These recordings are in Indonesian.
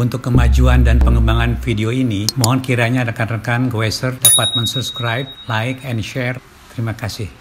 Untuk kemajuan dan pengembangan video ini, mohon kiranya rekan-rekan Gweser dapat mensubscribe, like, and share. Terima kasih.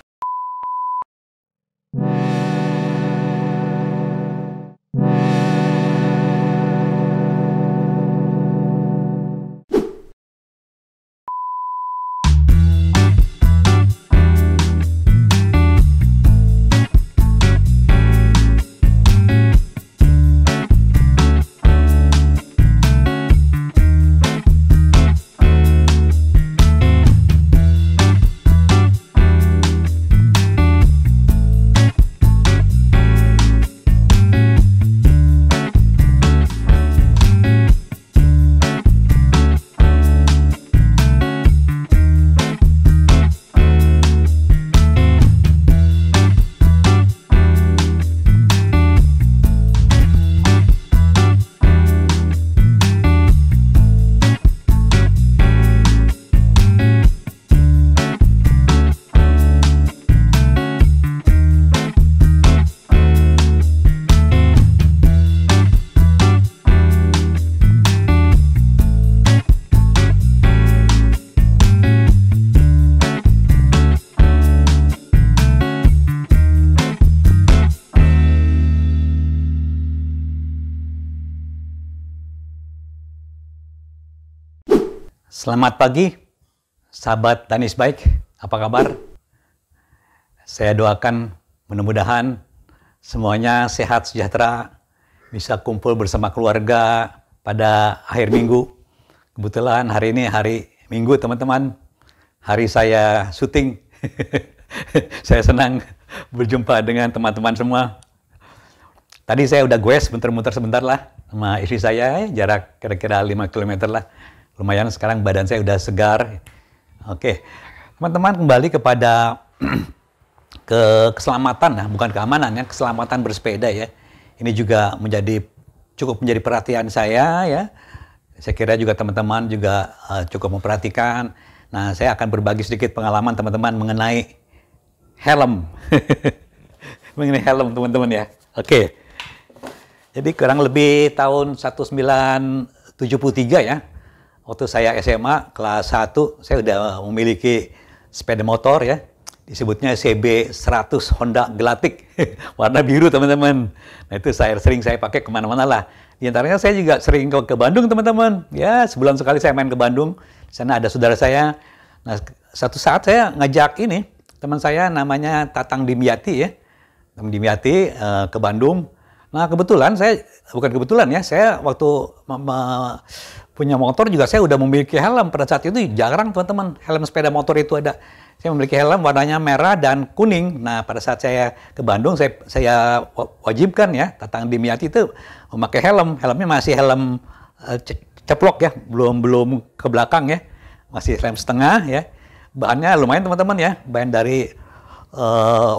Selamat pagi, sahabat tanis baik. Apa kabar? Saya doakan mudah-mudahan semuanya sehat sejahtera, bisa kumpul bersama keluarga pada akhir minggu. Kebetulan hari ini hari Minggu, teman-teman. Hari saya syuting. saya senang berjumpa dengan teman-teman semua. Tadi saya udah gue sebentar-bentar sebentar lah sama istri saya, jarak kira-kira 5 km lah lumayan sekarang badan saya udah segar. Oke, teman-teman kembali kepada ke keselamatan, nah bukan keamanan ya, keselamatan bersepeda ya. Ini juga menjadi cukup menjadi perhatian saya ya. Saya kira juga teman-teman juga uh, cukup memperhatikan. Nah, saya akan berbagi sedikit pengalaman teman-teman mengenai helm. mengenai helm teman-teman ya. Oke. Jadi kurang lebih tahun 1973 ya waktu saya SMA kelas 1 saya udah memiliki sepeda motor ya disebutnya CB 100 Honda Gelatik warna biru teman-teman nah itu saya sering saya pakai kemana-mana lah di antaranya saya juga sering ke, ke Bandung teman-teman ya sebulan sekali saya main ke Bandung di sana ada saudara saya nah satu saat saya ngajak ini teman saya namanya Tatang Dimyati ya Tatang Dimyati uh, ke Bandung Nah kebetulan saya bukan kebetulan ya saya waktu punya motor juga saya udah memiliki helm pada saat itu jarang teman-teman helm sepeda motor itu ada. Saya memiliki helm warnanya merah dan kuning. Nah pada saat saya ke Bandung saya saya wajibkan ya datang di itu memakai helm. Helmnya masih helm eh, ceplok ya belum belum ke belakang ya masih helm setengah ya. Bahannya lumayan teman-teman ya bahan dari uh,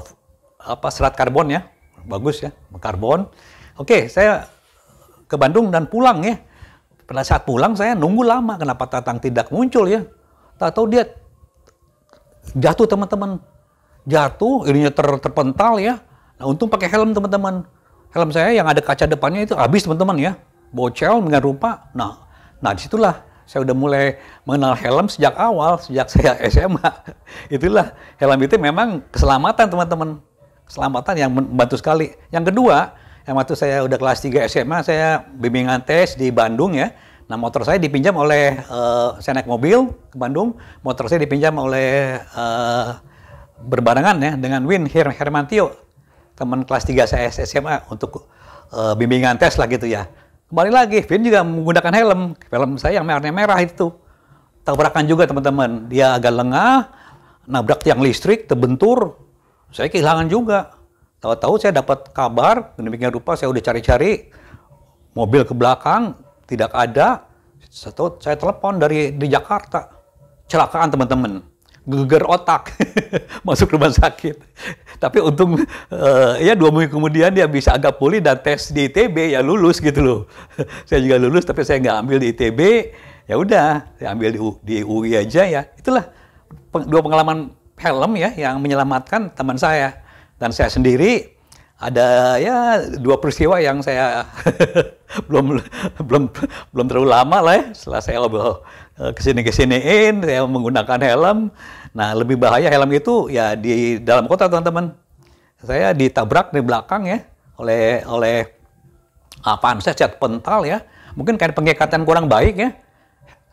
apa serat karbon ya bagus ya, karbon. Oke, saya ke Bandung dan pulang ya. Pada saat pulang saya nunggu lama, kenapa Tatang tidak muncul ya? Tak tahu dia jatuh teman-teman, jatuh, ininya ter terpental ya. Nah untung pakai helm teman-teman. Helm saya yang ada kaca depannya itu habis teman-teman ya, bocel dengan rupa. Nah, nah disitulah saya udah mulai mengenal helm sejak awal, sejak saya SMA. Itulah helm itu memang keselamatan teman-teman keselamatan yang membantu sekali. Yang kedua, yang waktu saya udah kelas 3 SMA, saya bimbingan tes di Bandung ya. Nah, motor saya dipinjam oleh, uh, saya naik mobil ke Bandung, motor saya dipinjam oleh uh, berbarengan ya dengan Win Her Hermantio, teman kelas 3 saya SMA untuk uh, bimbingan tes lah gitu ya. Kembali lagi, Vin juga menggunakan helm, helm saya yang merahnya merah itu. Tabrakan juga teman-teman, dia agak lengah, nabrak tiang listrik, terbentur, saya kehilangan juga. Tahu-tahu saya dapat kabar, demikian rupa saya udah cari-cari, mobil ke belakang, tidak ada. Satu, saya telepon dari di Jakarta. Celakaan teman-teman. Geger otak. Masuk rumah sakit. Tapi untung, uh, ya dua minggu kemudian dia bisa agak pulih dan tes di ITB, ya lulus gitu loh. saya juga lulus, tapi saya nggak ambil di ITB. Ya udah, saya ambil di, di UI aja ya. Itulah dua pengalaman helm ya yang menyelamatkan teman saya dan saya sendiri ada ya dua peristiwa yang saya belum belum belum terlalu lama lah ya setelah saya ke eh, kesini kesiniin saya menggunakan helm nah lebih bahaya helm itu ya di dalam kota teman-teman saya ditabrak di belakang ya oleh oleh apa saya cat pental ya mungkin kayak pengikatan kurang baik ya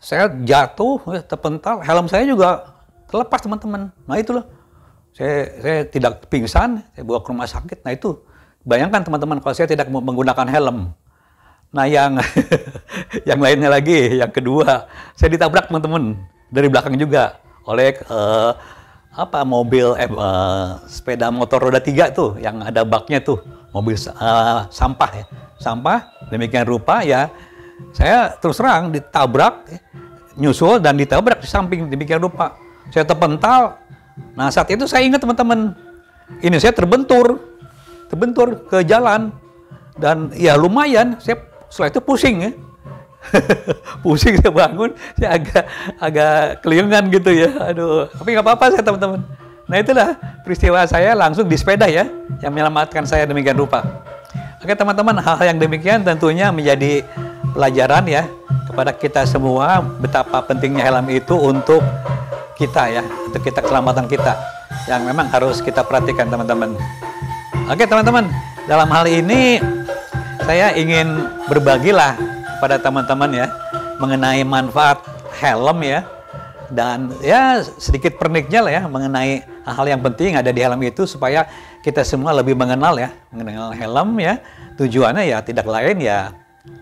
saya jatuh eh, terpental helm saya juga Terlepas teman-teman. Nah itu loh. Saya, saya tidak pingsan, saya bawa ke rumah sakit. Nah itu, bayangkan teman-teman kalau saya tidak menggunakan helm. Nah yang yang lainnya lagi, yang kedua, saya ditabrak teman-teman dari belakang juga oleh uh, apa mobil eh, uh, sepeda motor roda tiga tuh yang ada baknya tuh mobil uh, sampah ya sampah demikian rupa ya saya terus terang ditabrak nyusul dan ditabrak di samping demikian rupa saya terpental. Nah saat itu saya ingat teman-teman, ini saya terbentur, terbentur ke jalan. Dan ya lumayan, saya setelah itu pusing ya. pusing saya bangun, saya agak agak kelingan gitu ya. Aduh, tapi nggak apa-apa saya teman-teman. Nah itulah peristiwa saya langsung di sepeda ya, yang menyelamatkan saya demikian rupa. Oke teman-teman, hal-hal yang demikian tentunya menjadi pelajaran ya kepada kita semua betapa pentingnya helm itu untuk kita ya, untuk kita keselamatan kita yang memang harus kita perhatikan teman-teman. Oke teman-teman, dalam hal ini saya ingin berbagilah kepada teman-teman ya mengenai manfaat helm ya dan ya sedikit perniknya lah ya mengenai hal yang penting ada di helm itu supaya kita semua lebih mengenal ya mengenal helm ya tujuannya ya tidak lain ya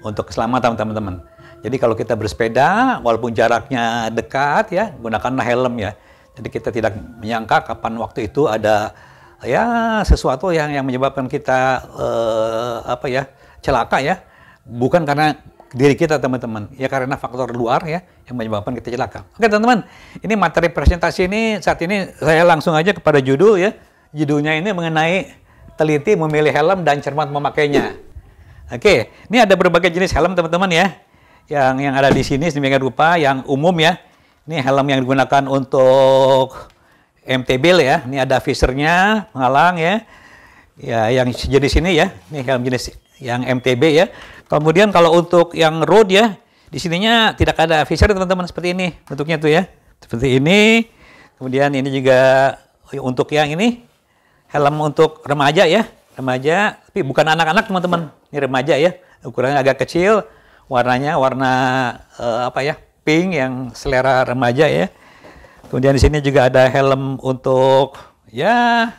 untuk keselamatan teman-teman. Jadi kalau kita bersepeda, walaupun jaraknya dekat ya, gunakanlah helm ya. Jadi kita tidak menyangka kapan waktu itu ada ya sesuatu yang yang menyebabkan kita eh, apa ya celaka ya. Bukan karena diri kita teman-teman, ya karena faktor luar ya yang menyebabkan kita celaka. Oke teman-teman, ini materi presentasi ini saat ini saya langsung aja kepada judul ya. Judulnya ini mengenai teliti memilih helm dan cermat memakainya. Oke, ini ada berbagai jenis helm teman-teman ya yang yang ada di sini sedemikian rupa yang umum ya. Ini helm yang digunakan untuk MTB ya. Ini ada visernya penghalang ya. Ya yang jenis ini ya. Ini helm jenis yang MTB ya. Kemudian kalau untuk yang road ya, di sininya tidak ada visor teman-teman seperti ini bentuknya tuh ya. Seperti ini. Kemudian ini juga untuk yang ini helm untuk remaja ya. Remaja, tapi bukan anak-anak teman-teman. Ini remaja ya. Ukurannya agak kecil, warnanya warna uh, apa ya pink yang selera remaja ya kemudian di sini juga ada helm untuk ya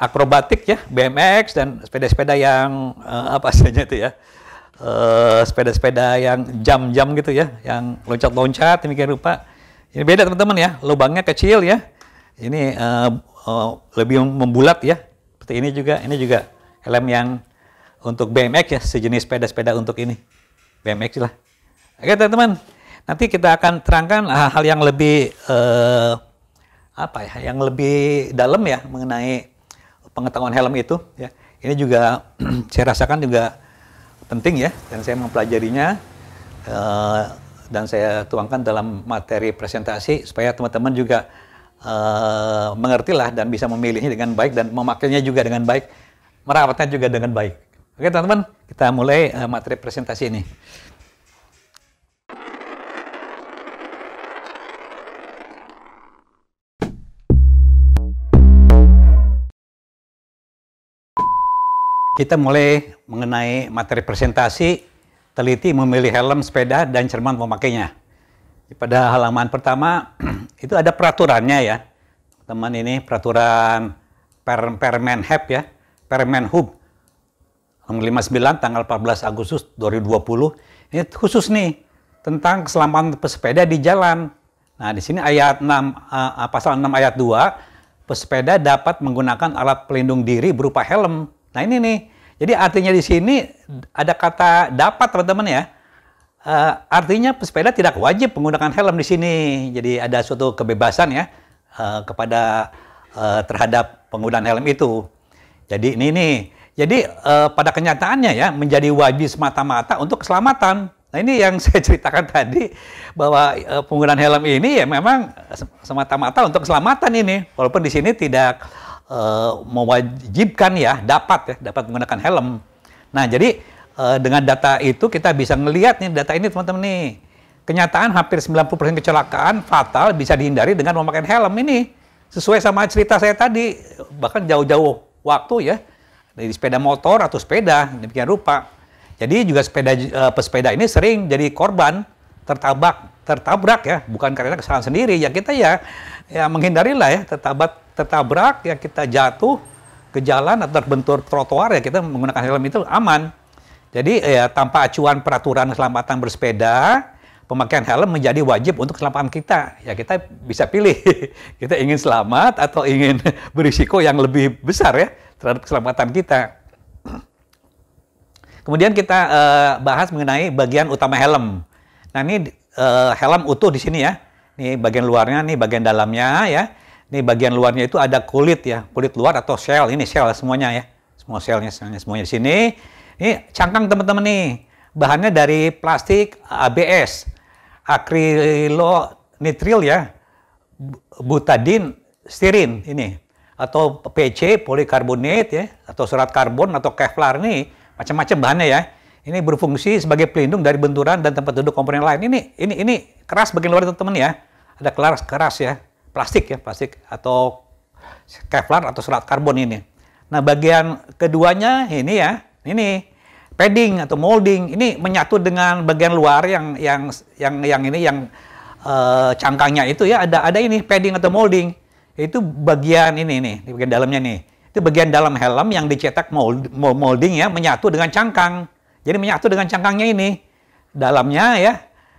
akrobatik ya BMX dan sepeda-sepeda yang uh, apa saja itu ya sepeda eh, sepeda-sepeda yang jam-jam gitu ya yang loncat-loncat demikian rupa ini beda teman-teman ya lubangnya kecil ya ini uh, uh, lebih membulat ya seperti ini juga ini juga helm yang untuk BMX ya sejenis sepeda-sepeda untuk ini BMX lah. Oke teman-teman, nanti kita akan terangkan hal ah, hal yang lebih uh, apa ya, yang lebih dalam ya mengenai pengetahuan helm itu ya. Ini juga saya rasakan juga penting ya dan saya mempelajarinya uh, dan saya tuangkan dalam materi presentasi supaya teman-teman juga uh, mengertilah dan bisa memilihnya dengan baik dan memakainya juga dengan baik, merawatnya juga dengan baik. Oke teman-teman, kita mulai uh, materi presentasi ini. Kita mulai mengenai materi presentasi, teliti memilih helm sepeda dan cermat memakainya. Pada halaman pertama, itu ada peraturannya ya. Teman ini peraturan per Hub e ya, Permen Hub 59 tanggal 14 Agustus 2020 ini khusus nih tentang keselamatan pesepeda di jalan. Nah, di sini ayat 6 uh, eh, pasal 6 ayat 2 pesepeda dapat menggunakan alat pelindung diri berupa helm. Nah, ini nih. Jadi artinya di sini ada kata dapat teman-teman ya. Uh, artinya pesepeda tidak wajib menggunakan helm di sini. Jadi ada suatu kebebasan ya uh, kepada uh, terhadap penggunaan helm itu. Jadi ini nih jadi uh, pada kenyataannya ya menjadi wajib semata-mata untuk keselamatan. Nah ini yang saya ceritakan tadi bahwa uh, penggunaan helm ini ya memang semata-mata untuk keselamatan ini. Walaupun di sini tidak uh, mewajibkan ya dapat ya dapat menggunakan helm. Nah jadi uh, dengan data itu kita bisa melihat nih data ini teman-teman nih. Kenyataan hampir 90% kecelakaan fatal bisa dihindari dengan memakai helm ini. Sesuai sama cerita saya tadi, bahkan jauh-jauh waktu ya, dari sepeda motor atau sepeda demikian rupa. Jadi juga sepeda e, pesepeda ini sering jadi korban tertabrak tertabrak ya bukan karena kesalahan sendiri ya kita ya ya menghindarilah ya tertabrak tertabrak ya kita jatuh ke jalan atau terbentur trotoar ya kita menggunakan helm itu aman jadi ya tanpa acuan peraturan keselamatan bersepeda pemakaian helm menjadi wajib untuk keselamatan kita ya kita bisa pilih kita ingin selamat atau ingin berisiko yang lebih besar ya terhadap keselamatan kita. Kemudian kita uh, bahas mengenai bagian utama helm. Nah ini uh, helm utuh di sini ya. Ini bagian luarnya, ini bagian dalamnya ya. Ini bagian luarnya itu ada kulit ya, kulit luar atau shell. Ini shell semuanya ya, semua shellnya shellnya semuanya di sini. Ini cangkang teman-teman nih. Bahannya dari plastik ABS, akrilonitril nitril ya, butadin, stirin ini atau PC polikarbonat ya atau serat karbon atau kevlar nih macam-macam bahannya ya ini berfungsi sebagai pelindung dari benturan dan tempat duduk komponen lain ini ini ini keras bagian luar teman-teman ya ada keras keras ya plastik ya plastik atau kevlar atau serat karbon ini nah bagian keduanya ini ya ini padding atau molding ini menyatu dengan bagian luar yang yang yang yang ini yang uh, cangkangnya itu ya ada ada ini padding atau molding itu bagian ini nih, di bagian dalamnya nih. Itu bagian dalam helm yang dicetak mold, molding ya, menyatu dengan cangkang. Jadi menyatu dengan cangkangnya ini. Dalamnya ya,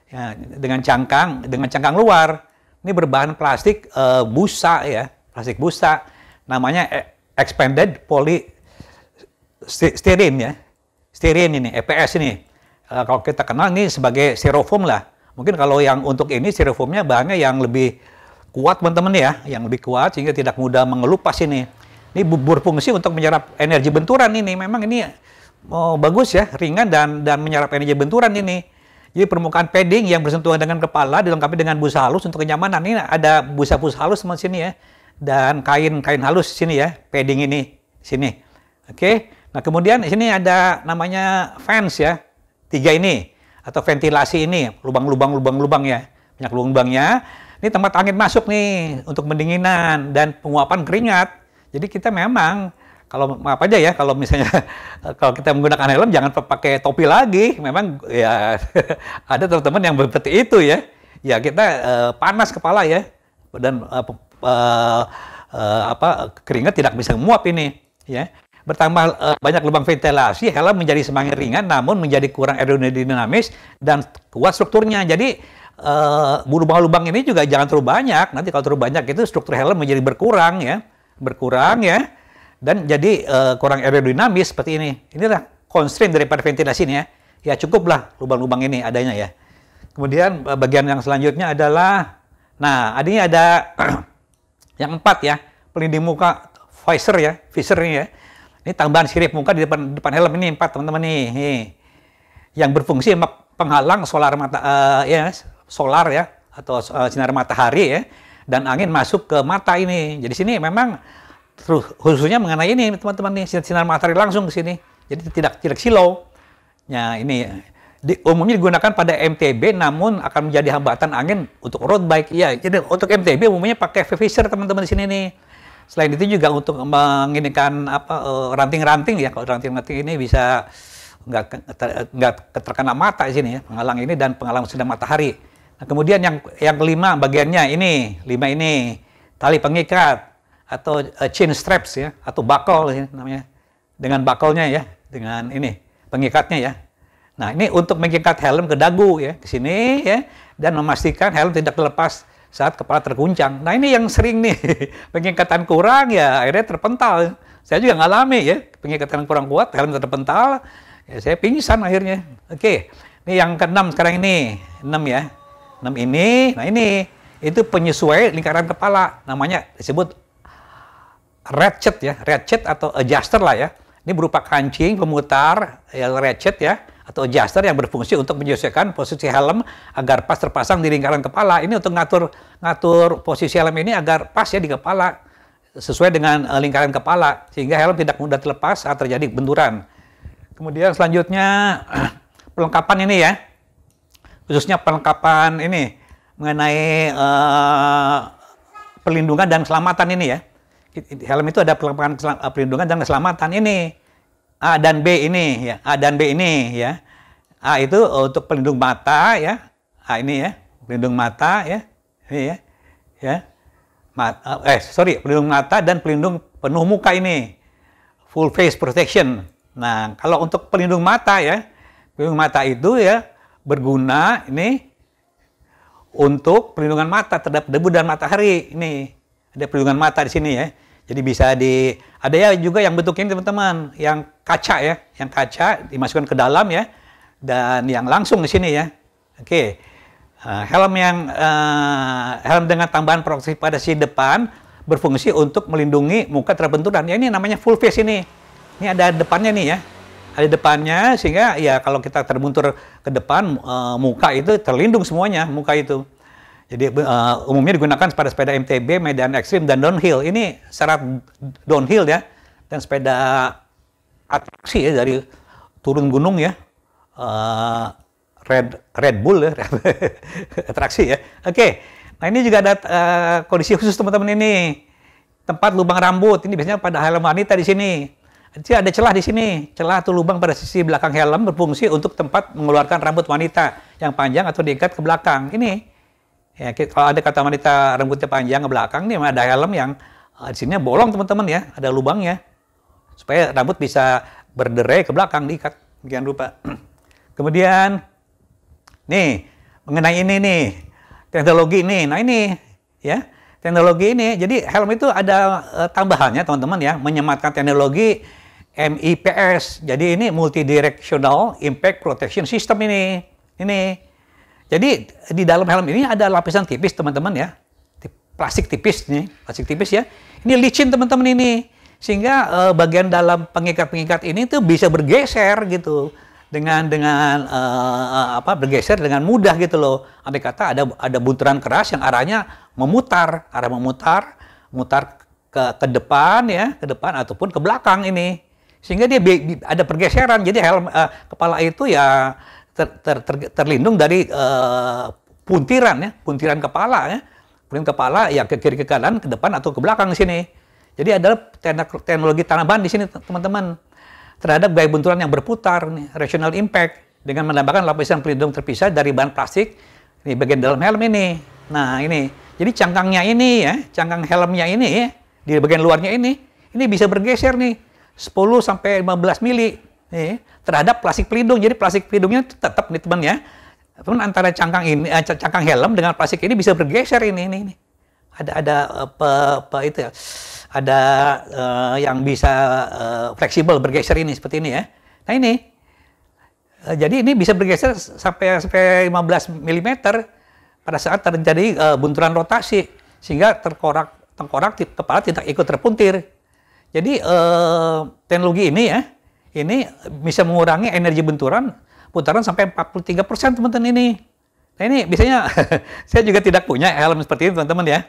ya dengan cangkang, dengan cangkang luar. Ini berbahan plastik e, busa ya, plastik busa. Namanya eh, expanded polystyrene ya. Styrene ini, EPS ini. E, eh, kalau kita kenal ini sebagai styrofoam lah. Mungkin kalau yang untuk ini styrofoamnya bahannya yang lebih kuat teman-teman ya, yang lebih kuat sehingga tidak mudah mengelupas ini. Ini berfungsi untuk menyerap energi benturan ini. Memang ini oh, bagus ya, ringan dan dan menyerap energi benturan ini. Jadi permukaan padding yang bersentuhan dengan kepala dilengkapi dengan busa halus untuk kenyamanan. Ini ada busa-busa halus di sini ya. Dan kain-kain halus sini ya, padding ini sini. Oke. Nah, kemudian di sini ada namanya fans ya. Tiga ini atau ventilasi ini, lubang-lubang lubang-lubang ya. Banyak lubang lubangnya. Ini tempat angin masuk nih untuk pendinginan dan penguapan keringat. Jadi kita memang kalau apa aja ya kalau misalnya kalau kita menggunakan helm jangan pakai topi lagi memang ya ada teman-teman yang seperti itu ya ya kita uh, panas kepala ya dan uh, uh, apa keringat tidak bisa menguap ini ya bertambah uh, banyak lubang ventilasi helm menjadi semakin ringan namun menjadi kurang aerodinamis dan kuat strukturnya jadi Eh, uh, lubang-lubang ini juga jangan terlalu banyak. Nanti kalau terlalu banyak itu struktur helm menjadi berkurang ya, berkurang ya, dan jadi uh, kurang aerodinamis seperti ini. Inilah constraint daripada ventilasi ini ya. Ya cukuplah lubang-lubang ini adanya ya. Kemudian eh, bagian yang selanjutnya adalah, nah adanya ada yang empat ya, pelindung muka visor ya, visor ini ya. Ini tambahan sirip muka di depan depan helm ini empat teman-teman nih. Yang berfungsi penghalang solar mata uh, ya solar ya atau uh, sinar matahari ya dan angin masuk ke mata ini. Jadi sini memang terus khususnya mengenai ini teman-teman nih sinar matahari langsung ke sini. Jadi tidak tidak silau. Ya ini di, umumnya digunakan pada MTB namun akan menjadi hambatan angin untuk road bike. Iya, jadi untuk MTB umumnya pakai Fisher teman-teman di sini nih. Selain itu juga untuk menginginkan apa eh, ranting-ranting ya kalau ranting-ranting ini bisa nggak nggak terkena mata di sini ya penghalang ini dan penghalang sinar matahari. Nah, kemudian yang yang kelima bagiannya ini, lima ini tali pengikat atau uh, chain straps ya atau buckle ya, namanya dengan bakalnya ya, dengan ini pengikatnya ya. Nah, ini untuk mengikat helm ke dagu ya, ke sini ya dan memastikan helm tidak terlepas saat kepala terguncang. Nah, ini yang sering nih pengikatan kurang ya akhirnya terpental. Saya juga ngalami ya, pengikatan kurang kuat, helm terpental, ya saya pingsan akhirnya. Oke. Ini yang keenam sekarang ini, enam ya. 6 ini, nah ini itu penyesuaian lingkaran kepala namanya disebut ratchet ya, ratchet atau adjuster lah ya. Ini berupa kancing pemutar ya, ratchet ya atau adjuster yang berfungsi untuk menyesuaikan posisi helm agar pas terpasang di lingkaran kepala. Ini untuk ngatur ngatur posisi helm ini agar pas ya di kepala sesuai dengan eh, lingkaran kepala sehingga helm tidak mudah terlepas saat terjadi benturan. Kemudian selanjutnya pelengkapan ini ya khususnya perlengkapan ini mengenai uh, perlindungan dan keselamatan ini ya. Helm itu ada perlengkapan eh, perlindungan dan keselamatan ini. A dan B ini ya, A dan B ini ya. A itu untuk pelindung mata ya. A ini ya, pelindung mata ya. Ini ya. Ya. eh sorry, pelindung mata dan pelindung penuh muka ini. Full face protection. Nah, kalau untuk pelindung mata ya, pelindung mata itu ya berguna ini untuk perlindungan mata terhadap debu dan matahari. Ini ada perlindungan mata di sini ya. Jadi bisa di ada ya juga yang bentuknya teman-teman, yang kaca ya, yang kaca dimasukkan ke dalam ya dan yang langsung di sini ya. Oke. Eh, helm yang eh, helm dengan tambahan proteksi pada si depan berfungsi untuk melindungi muka terbenturan. Ya ini namanya full face ini. Ini ada depannya nih ya ada depannya sehingga ya kalau kita terbuntur ke depan uh, muka itu terlindung semuanya muka itu. Jadi uh, umumnya digunakan pada sepeda MTB, medan ekstrim dan downhill. Ini syarat downhill ya dan sepeda atraksi ya dari turun gunung ya. Uh, Red Red Bull ya atraksi ya. Oke. Nah ini juga ada uh, kondisi khusus teman-teman ini. Tempat lubang rambut ini biasanya pada helm wanita di sini jadi ada celah di sini, celah atau lubang pada sisi belakang helm berfungsi untuk tempat mengeluarkan rambut wanita yang panjang atau diikat ke belakang. Ini, ya, kalau ada kata wanita rambutnya panjang ke belakang, ini ada helm yang ah, di sini bolong teman-teman ya, ada lubangnya supaya rambut bisa berderai ke belakang diikat, demikian lupa Kemudian, nih mengenai ini nih teknologi ini, nah ini ya teknologi ini, jadi helm itu ada eh, tambahannya teman-teman ya, menyematkan teknologi MIPS. Jadi ini multidirectional impact protection system ini. Ini. Jadi di dalam helm ini ada lapisan tipis teman-teman ya. Plastik tipis nih, plastik tipis ya. Ini licin teman-teman ini. Sehingga uh, bagian dalam pengikat-pengikat ini tuh bisa bergeser gitu dengan dengan uh, apa bergeser dengan mudah gitu loh. Andai kata ada ada buntaran keras yang arahnya memutar, arah memutar, mutar ke, ke depan ya, ke depan ataupun ke belakang ini sehingga dia ada pergeseran jadi helm uh, kepala itu ya ter, ter, ter, terlindung dari uh, puntiran ya puntiran kepala ya puntiran kepala ya ke kiri ke kanan ke depan atau ke belakang di sini jadi adalah teknologi tanaman di sini teman-teman terhadap gaya benturan yang berputar nih rational impact dengan menambahkan lapisan pelindung terpisah dari bahan plastik di bagian dalam helm ini nah ini jadi cangkangnya ini ya cangkang helmnya ini ya, di bagian luarnya ini ini bisa bergeser nih 10 sampai 15 mili eh, terhadap plastik pelindung. Jadi plastik pelindungnya tetap nih teman ya. Teman antara cangkang ini eh, cangkang helm dengan plastik ini bisa bergeser ini ini. ini. Ada ada apa, eh, apa itu ya. Ada uh, yang bisa uh, fleksibel bergeser ini seperti ini ya. Nah ini uh, jadi ini bisa bergeser sampai sampai 15 mm pada saat terjadi uh, bunturan rotasi sehingga terkorak tengkorak kepala tidak ikut terpuntir jadi eh, teknologi ini ya, ini bisa mengurangi energi benturan putaran sampai 43 persen teman-teman ini. Nah ini biasanya saya juga tidak punya helm seperti ini teman-teman ya.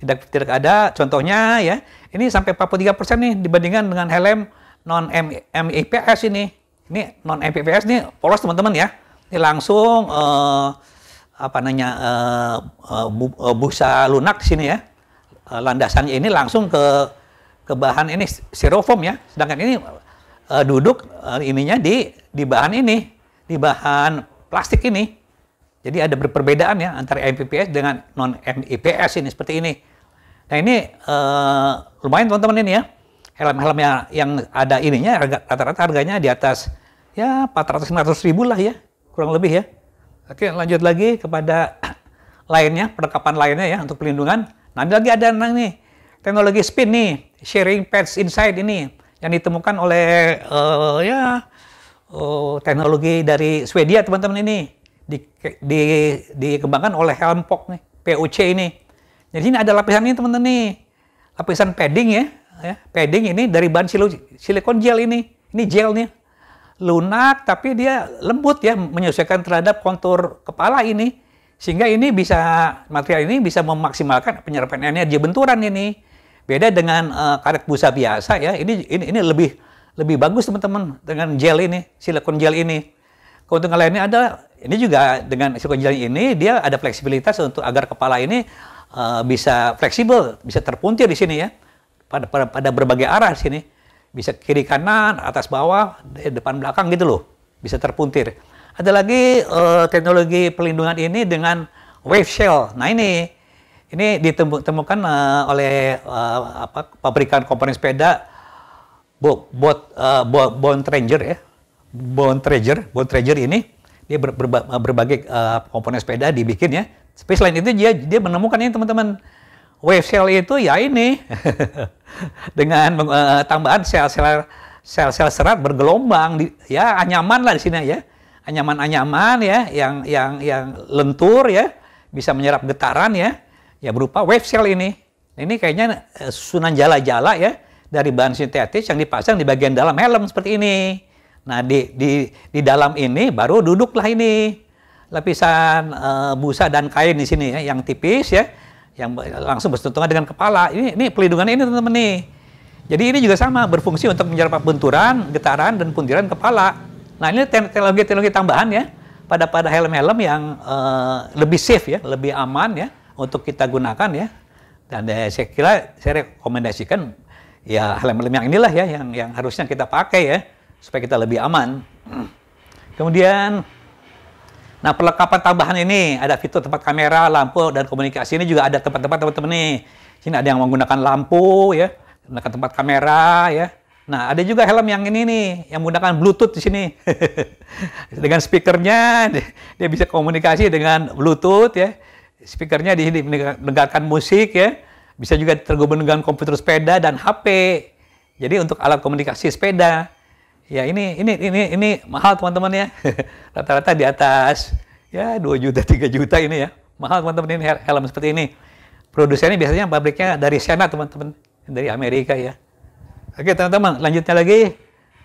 Tidak tidak ada contohnya ya. Ini sampai 43 persen nih dibandingkan dengan helm non MIPS ini. Ini non MIPS ini polos teman-teman ya. Ini langsung eh, apa namanya eh, eh, eh busa lunak di sini ya. Eh, landasannya ini langsung ke ke bahan ini styrofoam ya. Sedangkan ini uh, duduk uh, ininya di di bahan ini, di bahan plastik ini. Jadi ada perbedaan ya antara MPPS dengan non MIPS ini seperti ini. Nah ini uh, lumayan teman-teman ini ya. helm helm ya, yang ada ininya rata-rata harganya di atas ya 400-500 ribu lah ya. Kurang lebih ya. Oke lanjut lagi kepada lainnya, perlengkapan lainnya ya untuk pelindungan. Nanti lagi ada nih teknologi spin nih, sharing pads inside ini yang ditemukan oleh uh, ya uh, teknologi dari Swedia teman-teman ini di, di, dikembangkan oleh helm Helmpok nih, POC ini. Jadi ini ada lapisan ini teman-teman nih, lapisan padding ya, ya padding ini dari bahan silo, silikon gel ini, ini gel nih, lunak tapi dia lembut ya menyesuaikan terhadap kontur kepala ini sehingga ini bisa material ini bisa memaksimalkan penyerapan energi benturan ini Beda dengan uh, karet busa biasa ya. Ini ini ini lebih lebih bagus teman-teman dengan gel ini, silikon gel ini. Keuntungan lainnya ada ini juga dengan silikon gel ini dia ada fleksibilitas untuk agar kepala ini uh, bisa fleksibel, bisa terpuntir di sini ya. Pada, pada pada berbagai arah di sini. Bisa kiri kanan, atas bawah, depan belakang gitu loh. Bisa terpuntir. Ada lagi uh, teknologi pelindungan ini dengan wave shell. Nah ini ini ditemukan uh, eh, oleh uh, apa, pabrikan komponen sepeda Bo, bot, uh, Bone Ranger ya. Bone Ranger, Bone Ranger ini dia ber, ber, berbagai uh, komponen sepeda dibikin ya. Tapi selain itu dia dia menemukan ini teman-teman wave shell itu ya ini dengan uh, tambahan sel-sel sel-sel serat bergelombang di, ya anyaman lah di sini ya anyaman-anyaman ya yang yang yang lentur ya bisa menyerap getaran ya ya berupa wave shell ini. Ini kayaknya eh, sunan jala-jala ya dari bahan sintetis yang dipasang di bagian dalam helm seperti ini. Nah, di di di dalam ini baru duduklah ini lapisan e, busa dan kain di sini ya yang tipis ya yang langsung bersentuhan dengan kepala. Ini ini pelindungan ini teman-teman nih. Jadi ini juga sama berfungsi untuk menyerap benturan, getaran dan puntiran kepala. Nah, ini teknologi-teknologi tambahan ya pada pada helm-helm yang e, lebih safe ya, lebih aman ya untuk kita gunakan ya. Dan eh, saya kira saya rekomendasikan ya helm-helm yang inilah ya yang yang harusnya kita pakai ya supaya kita lebih aman. Kemudian nah perlengkapan tambahan ini ada fitur tempat kamera, lampu dan komunikasi ini juga ada tempat-tempat teman-teman nih. Sini ada yang menggunakan lampu ya, menggunakan tempat kamera ya. Nah, ada juga helm yang ini nih, yang menggunakan Bluetooth di sini. dengan speakernya, dia bisa komunikasi dengan Bluetooth ya speakernya mendengarkan musik ya, bisa juga terhubung dengan komputer sepeda dan HP. Jadi untuk alat komunikasi sepeda, ya ini ini ini ini mahal teman-teman ya. Rata-rata di atas ya 2 juta 3 juta ini ya. Mahal teman-teman ini helm seperti ini. Produsennya biasanya pabriknya dari sana teman-teman, dari Amerika ya. Oke teman-teman, lanjutnya lagi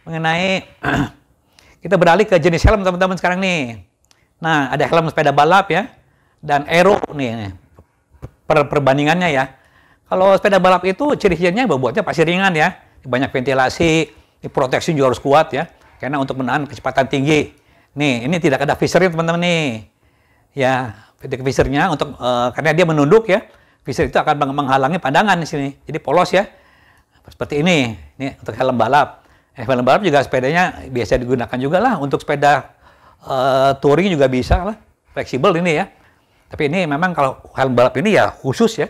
mengenai kita beralih ke jenis helm teman-teman sekarang nih. Nah, ada helm sepeda balap ya dan aero nih, per perbandingannya ya. Kalau sepeda balap itu ciri-cirinya bobotnya pasti ringan ya, banyak ventilasi, proteksi juga harus kuat ya, karena untuk menahan kecepatan tinggi. Nih, ini tidak ada visernya teman-teman nih. Ya, visernya untuk uh, karena dia menunduk ya, visir itu akan menghalangi pandangan di sini. Jadi polos ya. Seperti ini. Ini untuk helm balap. Eh, helm balap juga sepedanya biasa digunakan juga lah untuk sepeda uh, touring juga bisa lah. Fleksibel ini ya. Tapi ini memang kalau helm balap ini ya khusus ya.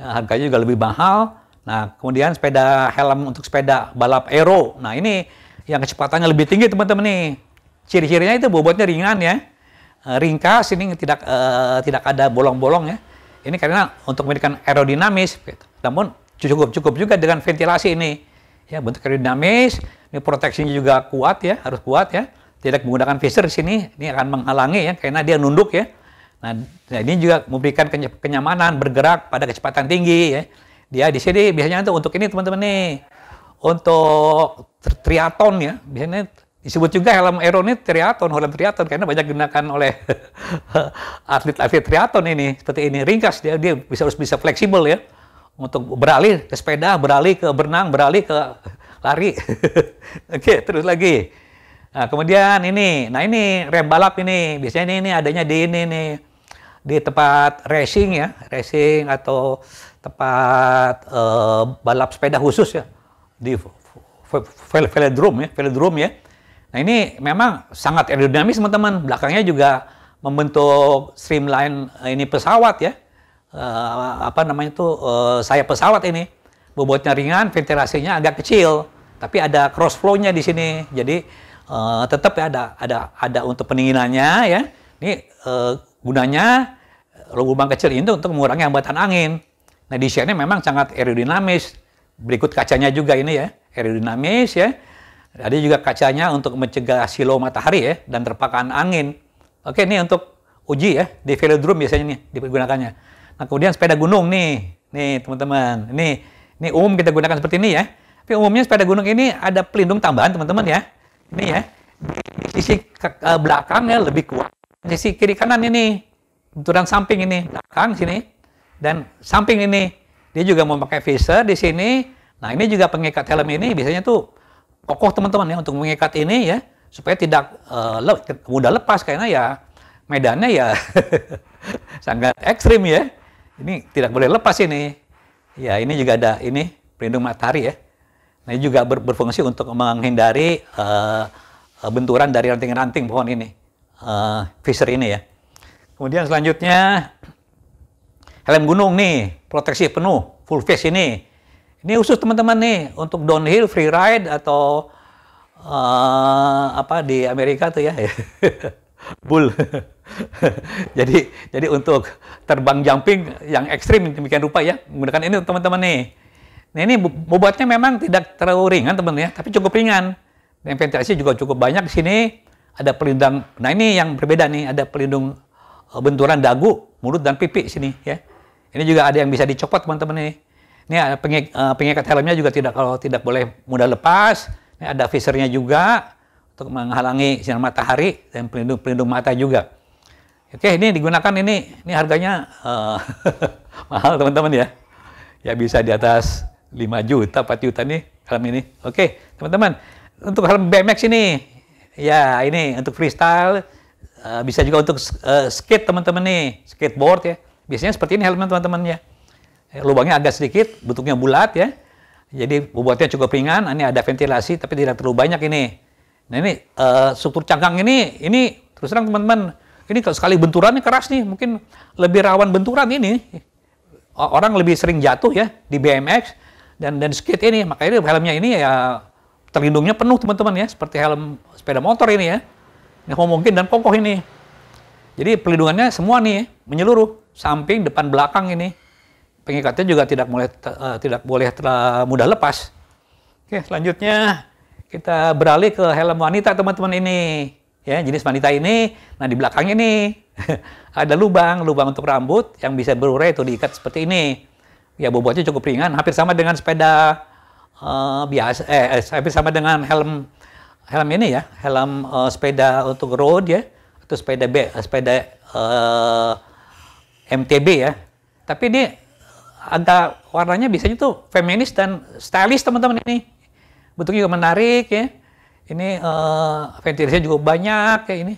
Nah, harganya juga lebih mahal. Nah, kemudian sepeda helm untuk sepeda balap aero. Nah, ini yang kecepatannya lebih tinggi teman-teman nih. Ciri-cirinya itu bobotnya ringan ya. Eh, ringkas ini tidak uh, tidak ada bolong-bolong ya. Ini karena untuk memberikan aerodinamis gitu. Namun cukup cukup juga dengan ventilasi ini. Ya, bentuk aerodinamis, ini proteksinya juga kuat ya, harus kuat ya. Tidak menggunakan visor di sini, ini akan menghalangi ya karena dia nunduk ya. Nah, nah, ini juga memberikan kenyamanan bergerak pada kecepatan tinggi ya. Dia di sini biasanya tuh untuk ini teman-teman nih untuk triathlon ya biasanya disebut juga helm aero ini triathlon, helm triathlon karena banyak digunakan oleh atlet-atlet triathlon ini seperti ini ringkas dia dia bisa harus bisa fleksibel ya untuk beralih ke sepeda, beralih ke berenang, beralih ke lari. Oke, terus lagi. Nah, kemudian ini, nah ini rem balap ini, biasanya ini, ini adanya di ini nih di tempat racing ya, racing atau tempat uh, balap sepeda khusus ya di velodrome ya, velodrome ya. Nah ini memang sangat aerodinamis teman-teman. Belakangnya juga membentuk streamline eh, ini pesawat ya. Uh, apa namanya itu uh, sayap pesawat ini. Bobotnya ringan, ventilasinya agak kecil, tapi ada cross flow-nya di sini. Jadi uh, tetap ya ada ada ada untuk pendinginannya ya. Ini uh, Gunanya eh, lubang kecil ini untuk mengurangi hambatan angin. Nah, desainnya memang sangat aerodinamis. Berikut kacanya juga ini ya, aerodinamis ya. Ada juga kacanya untuk mencegah silo matahari ya dan terpakan angin. Oke, ini untuk uji ya di velodrome biasanya nih digunakannya. Nah, kemudian sepeda gunung nih. Nih, teman-teman. Ini ini umum kita gunakan seperti ini ya. Tapi umumnya sepeda gunung ini ada pelindung tambahan, teman-teman ya. Ini ya. Di sisi eh, belakangnya lebih kuat sisi kiri kanan ini, benturan samping ini, belakang sini, dan samping ini. Dia juga mau pakai visor di sini. Nah ini juga pengikat helm ini biasanya tuh kokoh teman-teman ya untuk mengikat ini ya supaya tidak uh, le mudah lepas karena ya medannya ya sangat ekstrim ya. Ini tidak boleh lepas ini. Ya ini juga ada ini pelindung matahari ya. Nah, ini juga ber berfungsi untuk menghindari uh, benturan dari ranting-ranting pohon ini uh, eh, visor ini ya. Kemudian selanjutnya helm gunung nih, proteksi penuh, full face ini. Ini khusus teman-teman nih untuk downhill, free ride atau uh, apa di Amerika tuh ya. Bull. jadi jadi untuk terbang jumping yang ekstrim demikian rupa ya menggunakan ini teman-teman nih. Nah ini bobotnya memang tidak terlalu ringan teman-teman ya, tapi cukup ringan. ventilasi juga cukup banyak di sini ada pelindung. Nah ini yang berbeda nih, ada pelindung eh, benturan dagu, mulut dan pipi sini ya. Ini juga ada yang bisa dicopot teman-teman ini. Ini pengik, eh, pengikat helmnya juga tidak kalau tidak boleh mudah lepas. Ini ada visernya juga untuk menghalangi sinar matahari dan pelindung pelindung mata juga. Oke, ini digunakan ini ini harganya uh, mahal teman-teman ya. Ya bisa di atas 5 juta, 4 juta nih helm ini. Oke, teman-teman, untuk helm BMX ini Ya, ini untuk freestyle, uh, bisa juga untuk uh, skate teman-teman nih, skateboard ya. Biasanya seperti ini helmnya teman-teman ya. Eh, lubangnya agak sedikit, bentuknya bulat ya. Jadi bobotnya cukup ringan, ini ada ventilasi tapi tidak terlalu banyak ini. Nah ini uh, struktur cangkang ini, ini terus terang teman-teman, ini kalau sekali benturannya keras nih, mungkin lebih rawan benturan ini. Orang lebih sering jatuh ya di BMX dan dan skate ini, makanya helmnya ini ya terlindungnya penuh teman-teman ya, seperti helm sepeda motor ini ya. ini mau mungkin dan kokoh ini. Jadi pelindungannya semua nih ya, menyeluruh, samping, depan, belakang ini. Pengikatnya juga tidak boleh tidak boleh mudah lepas. Oke, selanjutnya kita beralih ke helm wanita teman-teman ini. Ya, jenis wanita ini, nah di belakang ini ada lubang, lubang untuk rambut yang bisa berurai itu diikat seperti ini. Ya bobotnya cukup ringan, hampir sama dengan sepeda uh, biasa eh, eh hampir sama dengan helm helm ini ya, helm uh, sepeda untuk road ya, atau sepeda B, sepeda uh, MTB ya. Tapi ini agak warnanya biasanya tuh feminis dan stylish teman-teman ini. Bentuknya juga menarik ya. Ini uh, ventilasinya juga banyak kayak ini.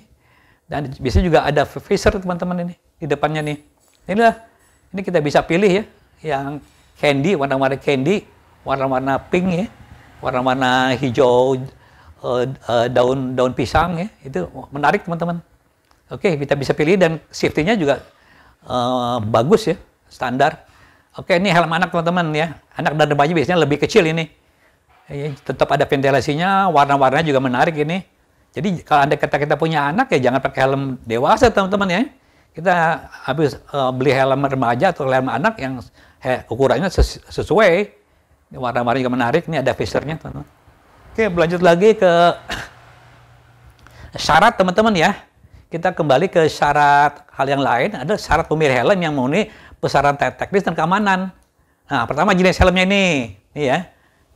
Dan biasanya juga ada visor teman-teman ini di depannya nih. Inilah ini kita bisa pilih ya yang candy warna-warna candy warna-warna pink ya, warna-warna hijau uh, uh, daun daun pisang ya, itu menarik teman-teman. Oke, okay, kita bisa pilih dan safety-nya juga uh, bagus ya, standar. Oke, okay, ini helm anak teman-teman ya. Anak dan remaja biasanya lebih kecil ini. Ya, tetap ada ventilasinya, warna-warnanya juga menarik ini. Jadi kalau anda kata kita punya anak ya jangan pakai helm dewasa teman-teman ya. Kita habis uh, beli helm remaja atau helm anak yang he, ukurannya ses sesuai ini warna-warni juga menarik. Ini ada visernya teman-teman. Oke, berlanjut lagi ke syarat teman-teman ya. Kita kembali ke syarat hal yang lain. Ada syarat pemilih helm yang memenuhi persyaratan teknis dan keamanan. Nah, pertama jenis helmnya ini. Ini ya.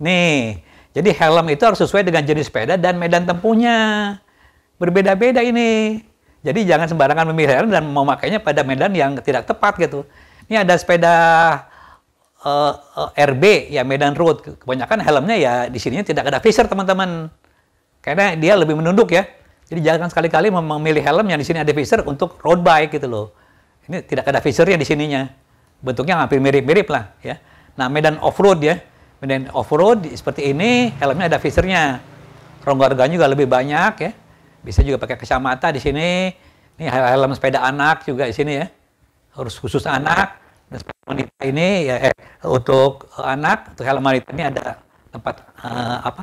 Nih. Jadi helm itu harus sesuai dengan jenis sepeda dan medan tempuhnya. Berbeda-beda ini. Jadi jangan sembarangan memilih helm dan memakainya pada medan yang tidak tepat gitu. Ini ada sepeda uh, eh, eh, RB ya Medan Road kebanyakan helmnya ya di sininya tidak ada visor teman-teman karena dia lebih menunduk ya jadi jangan sekali-kali memilih helm yang di sini ada visor untuk road bike gitu loh ini tidak ada visor ya di sininya bentuknya hampir mirip-mirip lah ya nah Medan off road ya Medan off road seperti ini helmnya ada visornya rongga organ juga lebih banyak ya bisa juga pakai kacamata di sini ini helm sepeda anak juga di sini ya harus khusus anak Nah, wanita ini ya eh, untuk anak untuk helm wanita ini ada tempat uh, apa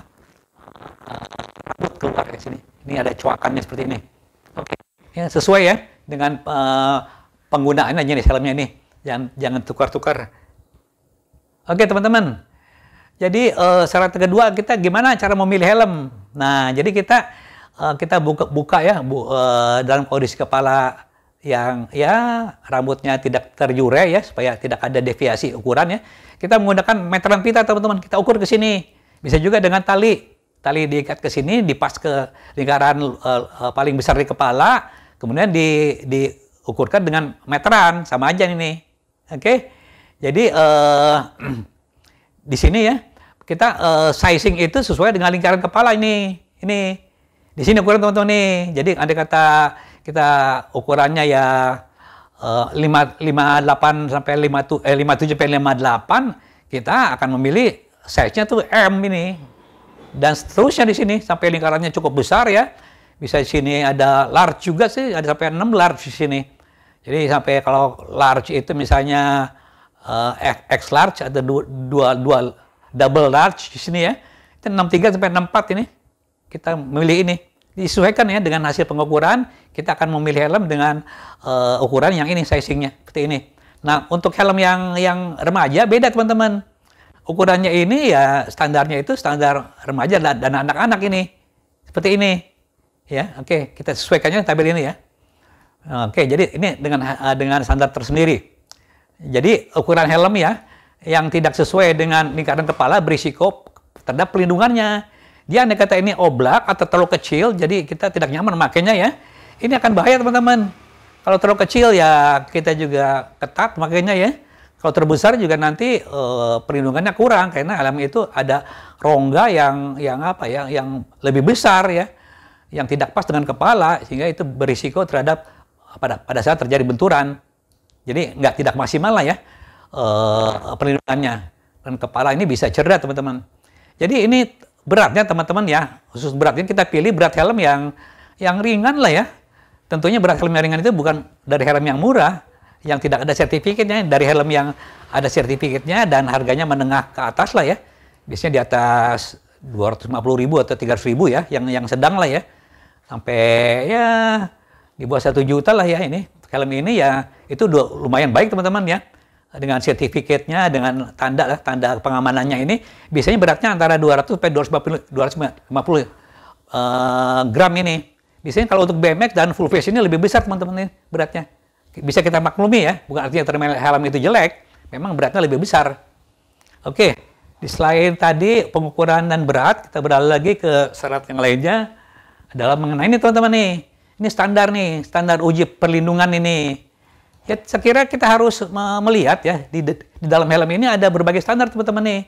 rambut uh, keluar di sini ini ada cuakannya seperti ini oke okay. ya sesuai ya dengan uh, penggunaannya nih helmnya ini jangan jangan tukar-tukar oke okay, teman-teman jadi uh, syarat kedua kita gimana cara memilih helm nah jadi kita uh, kita buka buka ya bu, uh, dalam kondisi kepala yang ya rambutnya tidak terjure ya supaya tidak ada deviasi ukuran ya. Kita menggunakan meteran pita teman-teman. Kita ukur ke sini. Bisa juga dengan tali. Tali diikat ke sini, dipas ke lingkaran uh, paling besar di kepala, kemudian di diukurkan dengan meteran sama aja ini. Oke. Okay? Jadi uh, di sini ya kita uh, sizing itu sesuai dengan lingkaran kepala ini. Ini di sini ukuran teman-teman nih. Jadi ada kata kita ukurannya ya eh, lima lima delapan sampai lima eh lima tujuh sampai lima delapan kita akan memilih size-nya tuh M ini dan seterusnya di sini sampai lingkarannya cukup besar ya bisa di sini ada large juga sih ada sampai 6 large di sini jadi sampai kalau large itu misalnya uh, X large ada dua, dua, dua double large di sini ya itu 63 sampai 64 ini kita memilih ini disesuaikan ya dengan hasil pengukuran kita akan memilih helm dengan uh, ukuran yang ini sizingnya seperti ini nah untuk helm yang yang remaja beda teman-teman ukurannya ini ya standarnya itu standar remaja dan anak-anak ini seperti ini ya oke okay. kita sesuaikannya tabel ini ya oke okay, jadi ini dengan eh, dengan standar tersendiri jadi ukuran helm ya yang tidak sesuai dengan lingkaran kepala berisiko terhadap pelindungannya dia anda kata ini oblak atau terlalu kecil, jadi kita tidak nyaman makanya ya. Ini akan bahaya teman-teman. Kalau terlalu kecil ya kita juga ketat makanya ya. Kalau terbesar juga nanti e, perlindungannya kurang karena alam itu ada rongga yang yang apa ya yang lebih besar ya yang tidak pas dengan kepala sehingga itu berisiko terhadap pada pada saat terjadi benturan. Jadi nggak tidak maksimal lah ya e, perlindungannya dan kepala ini bisa cerdas teman-teman. Jadi ini beratnya teman-teman ya khusus beratnya kita pilih berat helm yang yang ringan lah ya tentunya berat helm yang ringan itu bukan dari helm yang murah yang tidak ada sertifikatnya dari helm yang ada sertifikatnya dan harganya menengah ke atas lah ya biasanya di atas 250 ribu atau 300 ribu ya yang yang sedang lah ya sampai ya di bawah satu juta lah ya ini helm ini ya itu lumayan baik teman-teman ya dengan sertifikatnya, dengan tanda tanda pengamanannya ini, biasanya beratnya antara 200 sampai 250, 250 uh, gram ini. Biasanya kalau untuk BMX dan full face ini lebih besar teman-teman ini beratnya. Bisa kita maklumi ya, bukan artinya terminal helm itu jelek, memang beratnya lebih besar. Oke, di selain tadi pengukuran dan berat, kita beralih lagi ke syarat yang lainnya adalah mengenai ini teman-teman nih. Ini standar nih, standar uji perlindungan ini. Ya, saya kira kita harus melihat ya di, di dalam helm ini ada berbagai standar teman-teman nih.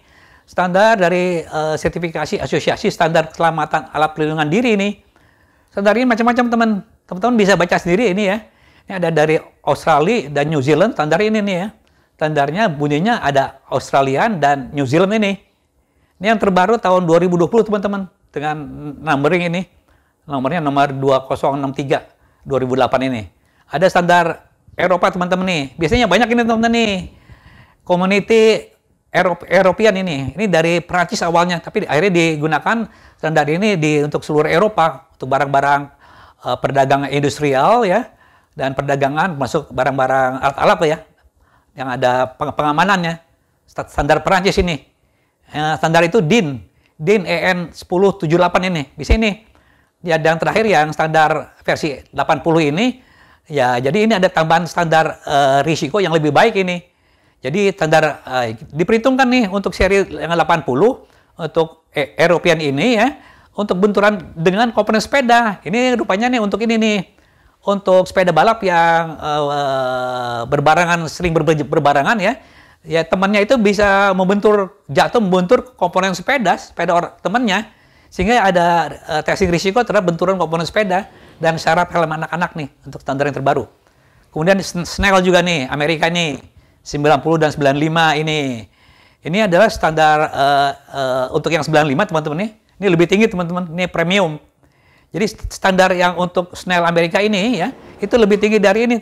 Standar dari uh, sertifikasi asosiasi standar keselamatan alat pelindungan diri ini. Standar ini macam-macam teman. Teman-teman bisa baca sendiri ini ya. Ini ada dari Australia dan New Zealand standar ini nih ya. Standarnya bunyinya ada Australian dan New Zealand ini. Ini yang terbaru tahun 2020 teman-teman dengan numbering ini. Nomornya nomor 2063 2008 ini. Ada standar Eropa teman-teman nih. Biasanya banyak ini teman-teman nih. Community Eropian European ini. Ini dari Prancis awalnya, tapi akhirnya digunakan standar ini di untuk seluruh Eropa untuk barang-barang uh, perdagangan industrial ya dan perdagangan masuk barang-barang alat-alat ya yang ada pengamanannya standar Prancis ini eh, standar itu DIN DIN EN 1078 ini bisa ini ya, dan terakhir yang standar versi 80 ini Ya, jadi ini ada tambahan standar uh, risiko yang lebih baik ini. Jadi standar uh, diperhitungkan nih untuk seri yang 80 untuk eh, European ini ya, untuk benturan dengan komponen sepeda. Ini rupanya nih untuk ini nih. Untuk sepeda balap yang uh, berbarangan sering ber berbarangan ya, ya temannya itu bisa membentur jatuh membentur komponen sepeda, sepeda temannya sehingga ada uh, testing risiko terhadap benturan komponen sepeda dan syarat helm anak-anak nih untuk standar yang terbaru. Kemudian Snell juga nih, Amerika nih 90 dan 95 ini. Ini adalah standar uh, uh, untuk yang 95 teman-teman nih. Ini lebih tinggi teman-teman, ini premium. Jadi standar yang untuk Snell Amerika ini ya, itu lebih tinggi dari ini.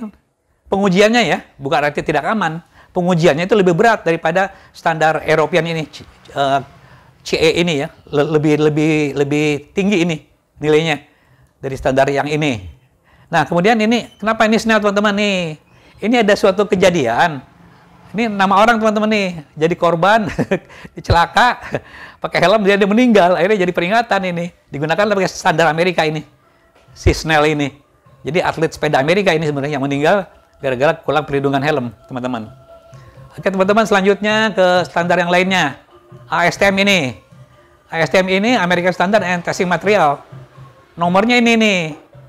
Pengujiannya ya, bukan arti tidak aman. Pengujiannya itu lebih berat daripada standar European ini, uh, eh, CE ini ya, lebih lebih lebih tinggi ini nilainya dari standar yang ini. Nah, kemudian ini, kenapa ini Snell teman-teman nih? Ini ada suatu kejadian. Ini nama orang teman-teman nih, jadi korban, celaka, pakai helm dia, dia meninggal, akhirnya jadi peringatan ini. Digunakan sebagai standar Amerika ini, si Snell ini. Jadi atlet sepeda Amerika ini sebenarnya yang meninggal gara-gara kurang perlindungan helm, teman-teman. Oke teman-teman, selanjutnya ke standar yang lainnya. ASTM ini. ASTM ini American Standard and Testing Material nomornya ini nih.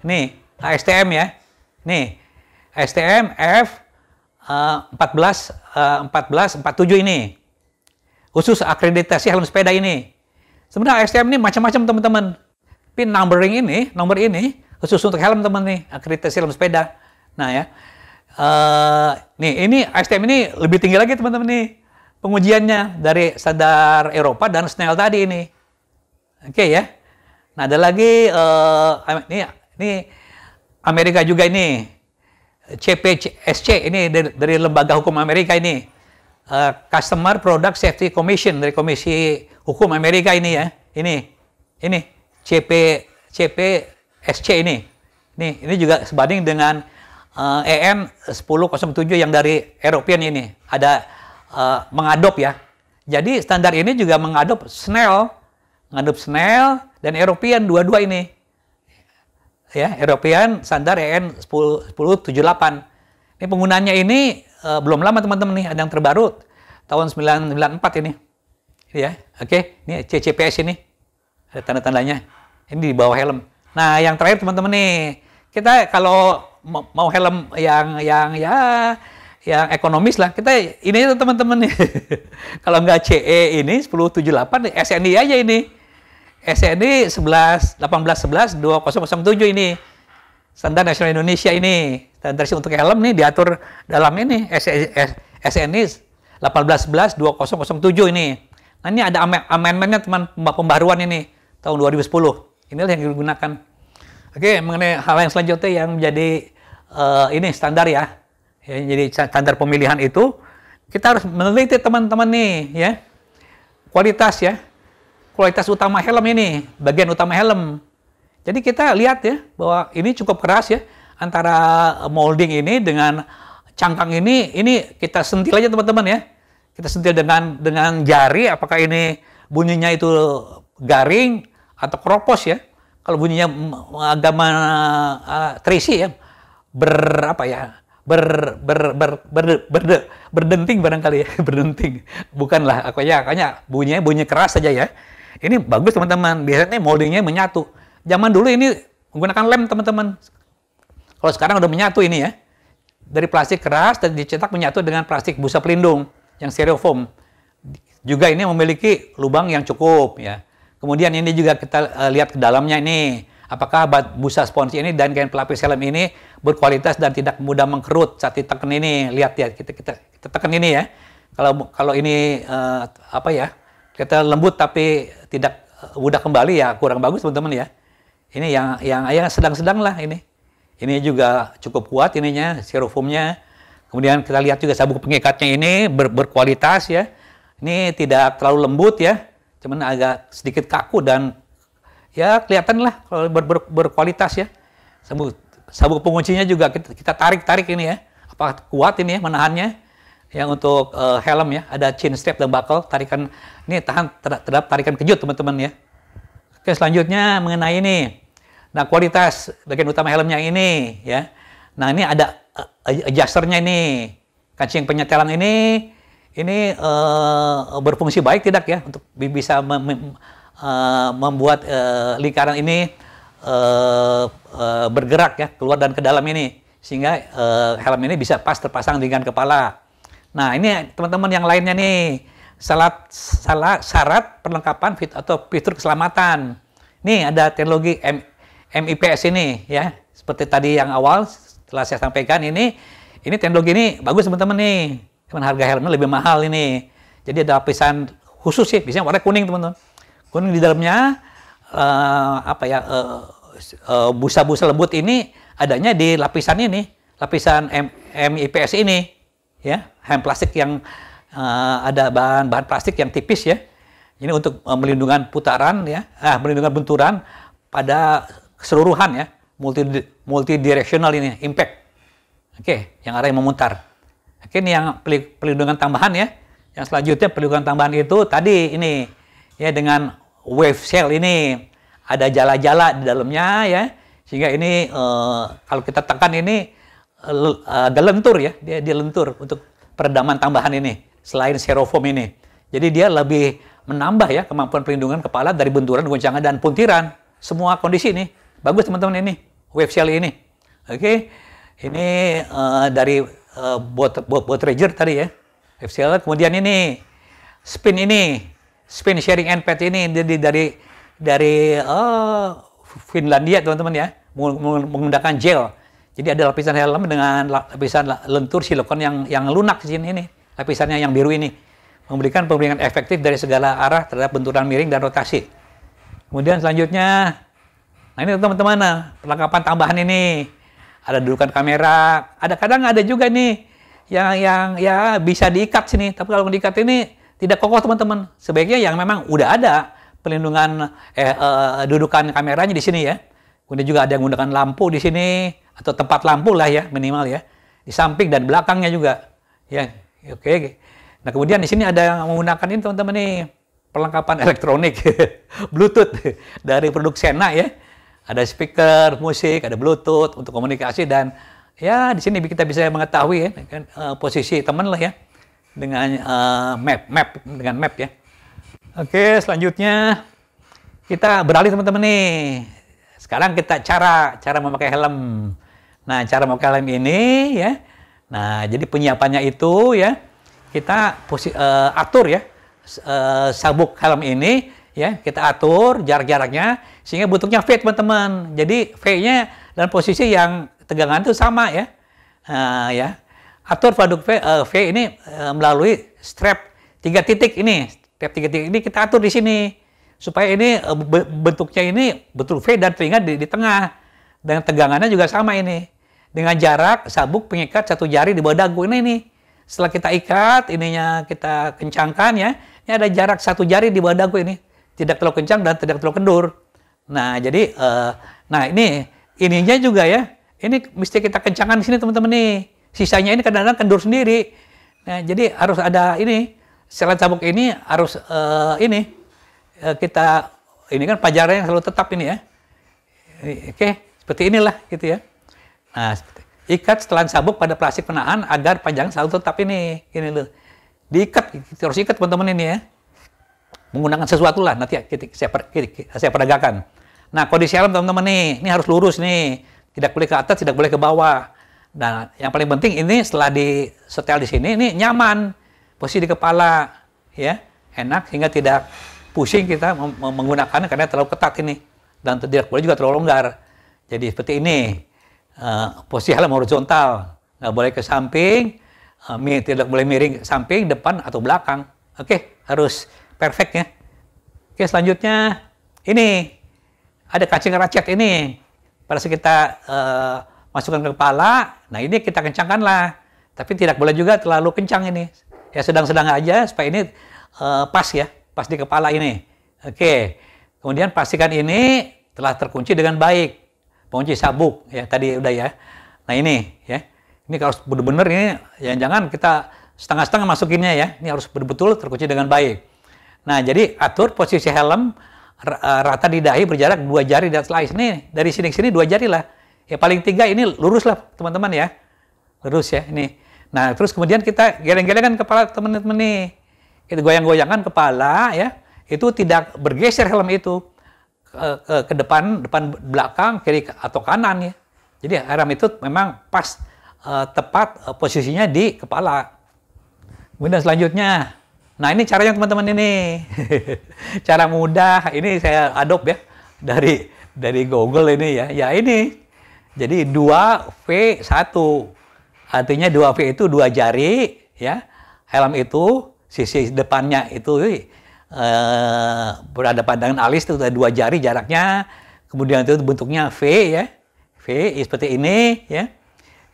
Nih, ASTM ya. Nih, ASTM F uh, 14 uh, 14 47 ini. Khusus akreditasi helm sepeda ini. Sebenarnya ASTM ini macam-macam teman-teman. Pin numbering ini, nomor ini khusus untuk helm teman nih, akreditasi helm sepeda. Nah ya. Uh, nih, ini ASTM ini lebih tinggi lagi teman-teman nih pengujiannya dari standar Eropa dan Snell tadi ini. Oke okay, ya. Nah ada lagi uh, ini ya, ini Amerika juga ini CPSC ini dari, dari lembaga hukum Amerika ini uh, Customer Product Safety Commission dari Komisi Hukum Amerika ini ya ini ini CP CPSC ini ini ini juga sebanding dengan uh, EN 1007 yang dari European ini ada uh, mengadop ya jadi standar ini juga mengadop Snell ngadep snail dan European dua-dua ini. Ya, European standar EN 1078. 78. ini penggunanya ini uh, belum lama teman-teman nih, ada yang terbaru tahun 994 ini. Ya, oke. Okay. Ini CCPS ini. Ada tanda-tandanya. Ini di bawah helm. Nah, yang terakhir teman-teman nih, kita kalau mau helm yang yang ya yang ekonomis lah kita ini teman-teman nih kalau nggak CE ini 1078 SNI aja ini SED 11 11 2007 ini standar nasional Indonesia ini standar untuk helm nih diatur dalam ini SNI 11 2007 ini. Nah ini ada amendmentnya teman pembaruan ini tahun 2010. Inilah yang digunakan. Oke mengenai hal yang selanjutnya yang menjadi uh, ini standar ya. yang Jadi standar pemilihan itu kita harus meneliti teman-teman nih ya kualitas ya kualitas utama helm ini, bagian utama helm. Jadi kita lihat ya bahwa ini cukup keras ya antara molding ini dengan cangkang ini ini kita sentil aja teman-teman ya. Kita sentil dengan dengan jari apakah ini bunyinya itu garing atau keropos ya. Kalau bunyinya agak uh, terisi ya ber apa ya ber ber ber ber ber berdenting barangkali ya berdenting bukanlah aku ya kayaknya bunyinya bunyi keras saja ya ini bagus teman-teman. Biasanya moldingnya menyatu. Zaman dulu ini menggunakan lem teman-teman. Kalau sekarang udah menyatu ini ya. Dari plastik keras dan dicetak menyatu dengan plastik busa pelindung yang styrofoam. Juga ini memiliki lubang yang cukup ya. Kemudian ini juga kita uh, lihat ke dalamnya ini. Apakah busa sponsi ini dan kain pelapis helm ini berkualitas dan tidak mudah mengkerut saat ditekan ini. Lihat ya, kita kita, kita tekan ini ya. Kalau kalau ini uh, apa ya? kita lembut tapi tidak eh, mudah kembali ya kurang bagus teman-teman ya. Ini yang yang ayah sedang-sedang lah ini. Ini juga cukup kuat ininya serumnya Kemudian kita lihat juga sabuk pengikatnya ini ber, berkualitas ya. Ini tidak terlalu lembut ya, cuman agak sedikit kaku dan ya kelihatan lah kalau ber, ber, berkualitas ya. Sabuk sabuk penguncinya juga kita, kita tarik tarik ini ya. Apa kuat ini ya menahannya? yang untuk uh, helm ya ada chin strap dan buckle tarikan ini tahan terhadap tarikan kejut teman-teman ya oke selanjutnya mengenai ini nah kualitas bagian utama helmnya ini ya nah ini ada uh, adjusternya ini kancing penyetelan ini ini uh, berfungsi baik tidak ya untuk bisa mem uh, membuat uh, lingkaran ini uh, uh, bergerak ya keluar dan ke dalam ini sehingga uh, helm ini bisa pas terpasang dengan kepala Nah, ini teman-teman yang lainnya nih. Salat, salat, syarat perlengkapan fit atau fitur keselamatan. ini ada teknologi M, MIPS ini ya. Seperti tadi yang awal telah saya sampaikan ini ini teknologi ini bagus teman-teman nih. Cuman harga helmnya lebih mahal ini. Jadi ada lapisan khusus sih, biasanya warna kuning teman-teman. Kuning di dalamnya uh, apa ya eh, eh, busa-busa uh, uh, lembut ini adanya di lapisan ini, lapisan M, MIPS ini ya helm plastik yang uh, ada bahan bahan plastik yang tipis ya ini untuk uh, eh, melindungan putaran ya ah, melindungan benturan pada keseluruhan ya multi multidirectional ini impact oke okay, yang arah yang memutar oke okay, ini yang pelindungan tambahan ya yang selanjutnya pelindungan tambahan itu tadi ini ya dengan wave shell ini ada jala-jala di dalamnya ya sehingga ini uh, kalau kita tekan ini Eh, ada lentur ya, dia dia lentur untuk peredaman tambahan ini selain serofoam ini. Jadi dia lebih menambah ya kemampuan perlindungan kepala dari benturan, goncangan dan puntiran. Semua kondisi ini bagus teman-teman ini wave shell ini. Oke. Okay? Ini uh, dari uh, bot, bot, ranger tadi ya. Wave shell kemudian ini spin ini spin sharing and pad ini dari dari dari uh, Finlandia teman-teman ya menggunakan gel jadi ada lapisan helm dengan lapisan lentur silikon yang yang lunak di sini ini, lapisannya yang biru ini memberikan pemberian efektif dari segala arah terhadap benturan miring dan rotasi. Kemudian selanjutnya, nah ini teman-teman, nah, perlengkapan tambahan ini ada dudukan kamera, ada kadang ada juga nih yang yang ya bisa diikat sini, tapi kalau diikat ini tidak kokoh teman-teman. Sebaiknya yang memang udah ada pelindungan eh, eh, dudukan kameranya di sini ya. Kemudian juga ada yang menggunakan lampu di sini atau tempat lampu lah ya minimal ya di samping dan belakangnya juga ya oke okay. nah kemudian di sini ada yang menggunakan ini teman-teman nih perlengkapan elektronik Bluetooth dari produk Sena ya ada speaker musik ada Bluetooth untuk komunikasi dan ya di sini kita bisa mengetahui ya kan, uh, posisi teman lah ya dengan uh, map map dengan map ya oke okay, selanjutnya kita beralih teman-teman nih sekarang kita cara cara memakai helm. Nah, cara memakai helm ini ya. Nah, jadi penyiapannya itu ya kita uh, atur ya uh, sabuk helm ini ya kita atur jarak-jaraknya sehingga bentuknya V teman-teman. Jadi V-nya dan posisi yang tegangan itu sama ya. Uh, ya. Atur paduk V, uh, v ini uh, melalui strap tiga titik ini. Strap tiga titik ini kita atur di sini supaya ini e, bentuknya ini betul V dan telinga di, di tengah dan tegangannya juga sama ini dengan jarak sabuk pengikat satu jari di bawah dagu ini nih setelah kita ikat ininya kita kencangkan ya ini ada jarak satu jari di bawah dagu ini tidak terlalu kencang dan tidak terlalu kendur nah jadi uh, nah ini ininya juga ya ini mesti kita kencangkan di sini teman-teman nih sisanya ini kadang-kadang kendur sendiri nah jadi harus ada ini selain sabuk ini harus uh, ini Eh, kita ini kan yang selalu tetap ini ya. Oke, seperti inilah gitu ya. Nah, seperti, ikat setelan sabuk pada plastik penahan agar panjang selalu tetap ini. Ini loh. Diikat, kita gitu, harus ikat teman-teman ini ya. Menggunakan sesuatu lah nanti kita, saya, per, kita, saya peragakan. Nah, kondisi alam teman-teman nih, ini harus lurus nih. Tidak boleh ke atas, tidak boleh ke bawah. Dan nah, yang paling penting ini setelah di setel di sini, ini nyaman. Posisi di kepala, ya enak sehingga tidak pusing kita menggunakan karena terlalu ketat ini dan tidak boleh juga terlalu longgar. Jadi seperti ini uh, eh, posisi helm horizontal nggak boleh ke samping, uh, tidak boleh miring samping, depan atau belakang. Oke okay, harus perfect ya. Oke okay, selanjutnya ini ada kancing racet ini pada saat kita uh, masukkan ke kepala, nah ini kita kencangkan lah. Tapi tidak boleh juga terlalu kencang ini. Ya sedang-sedang aja supaya ini uh, pas ya pas di kepala ini. Oke. Kemudian pastikan ini telah terkunci dengan baik. Pengunci sabuk ya tadi udah ya. Nah ini ya. Ini harus benar-benar ini ya jangan kita setengah-setengah masukinnya ya. Ini harus betul-betul terkunci dengan baik. Nah, jadi atur posisi helm eh, rata di dahi berjarak dua jari dan slice ini dari sini ke sini dua jari lah. Ya paling tiga ini lurus lah teman-teman ya. Lurus ya ini. Nah, terus kemudian kita geleng-gelengkan kepala teman-teman nih itu goyang-goyangan kepala ya itu tidak bergeser helm itu ke, ke, ke depan depan belakang kiri atau kanan ya jadi helm itu memang pas uh, tepat uh, posisinya di kepala kemudian selanjutnya nah ini caranya teman-teman ini cara mudah ini saya adopt ya dari dari Google ini ya ya ini jadi 2V1 artinya 2V itu dua jari ya helm itu sisi depannya itu uh, berada pandangan alis itu ada dua jari jaraknya, kemudian itu bentuknya V ya, V seperti ini ya,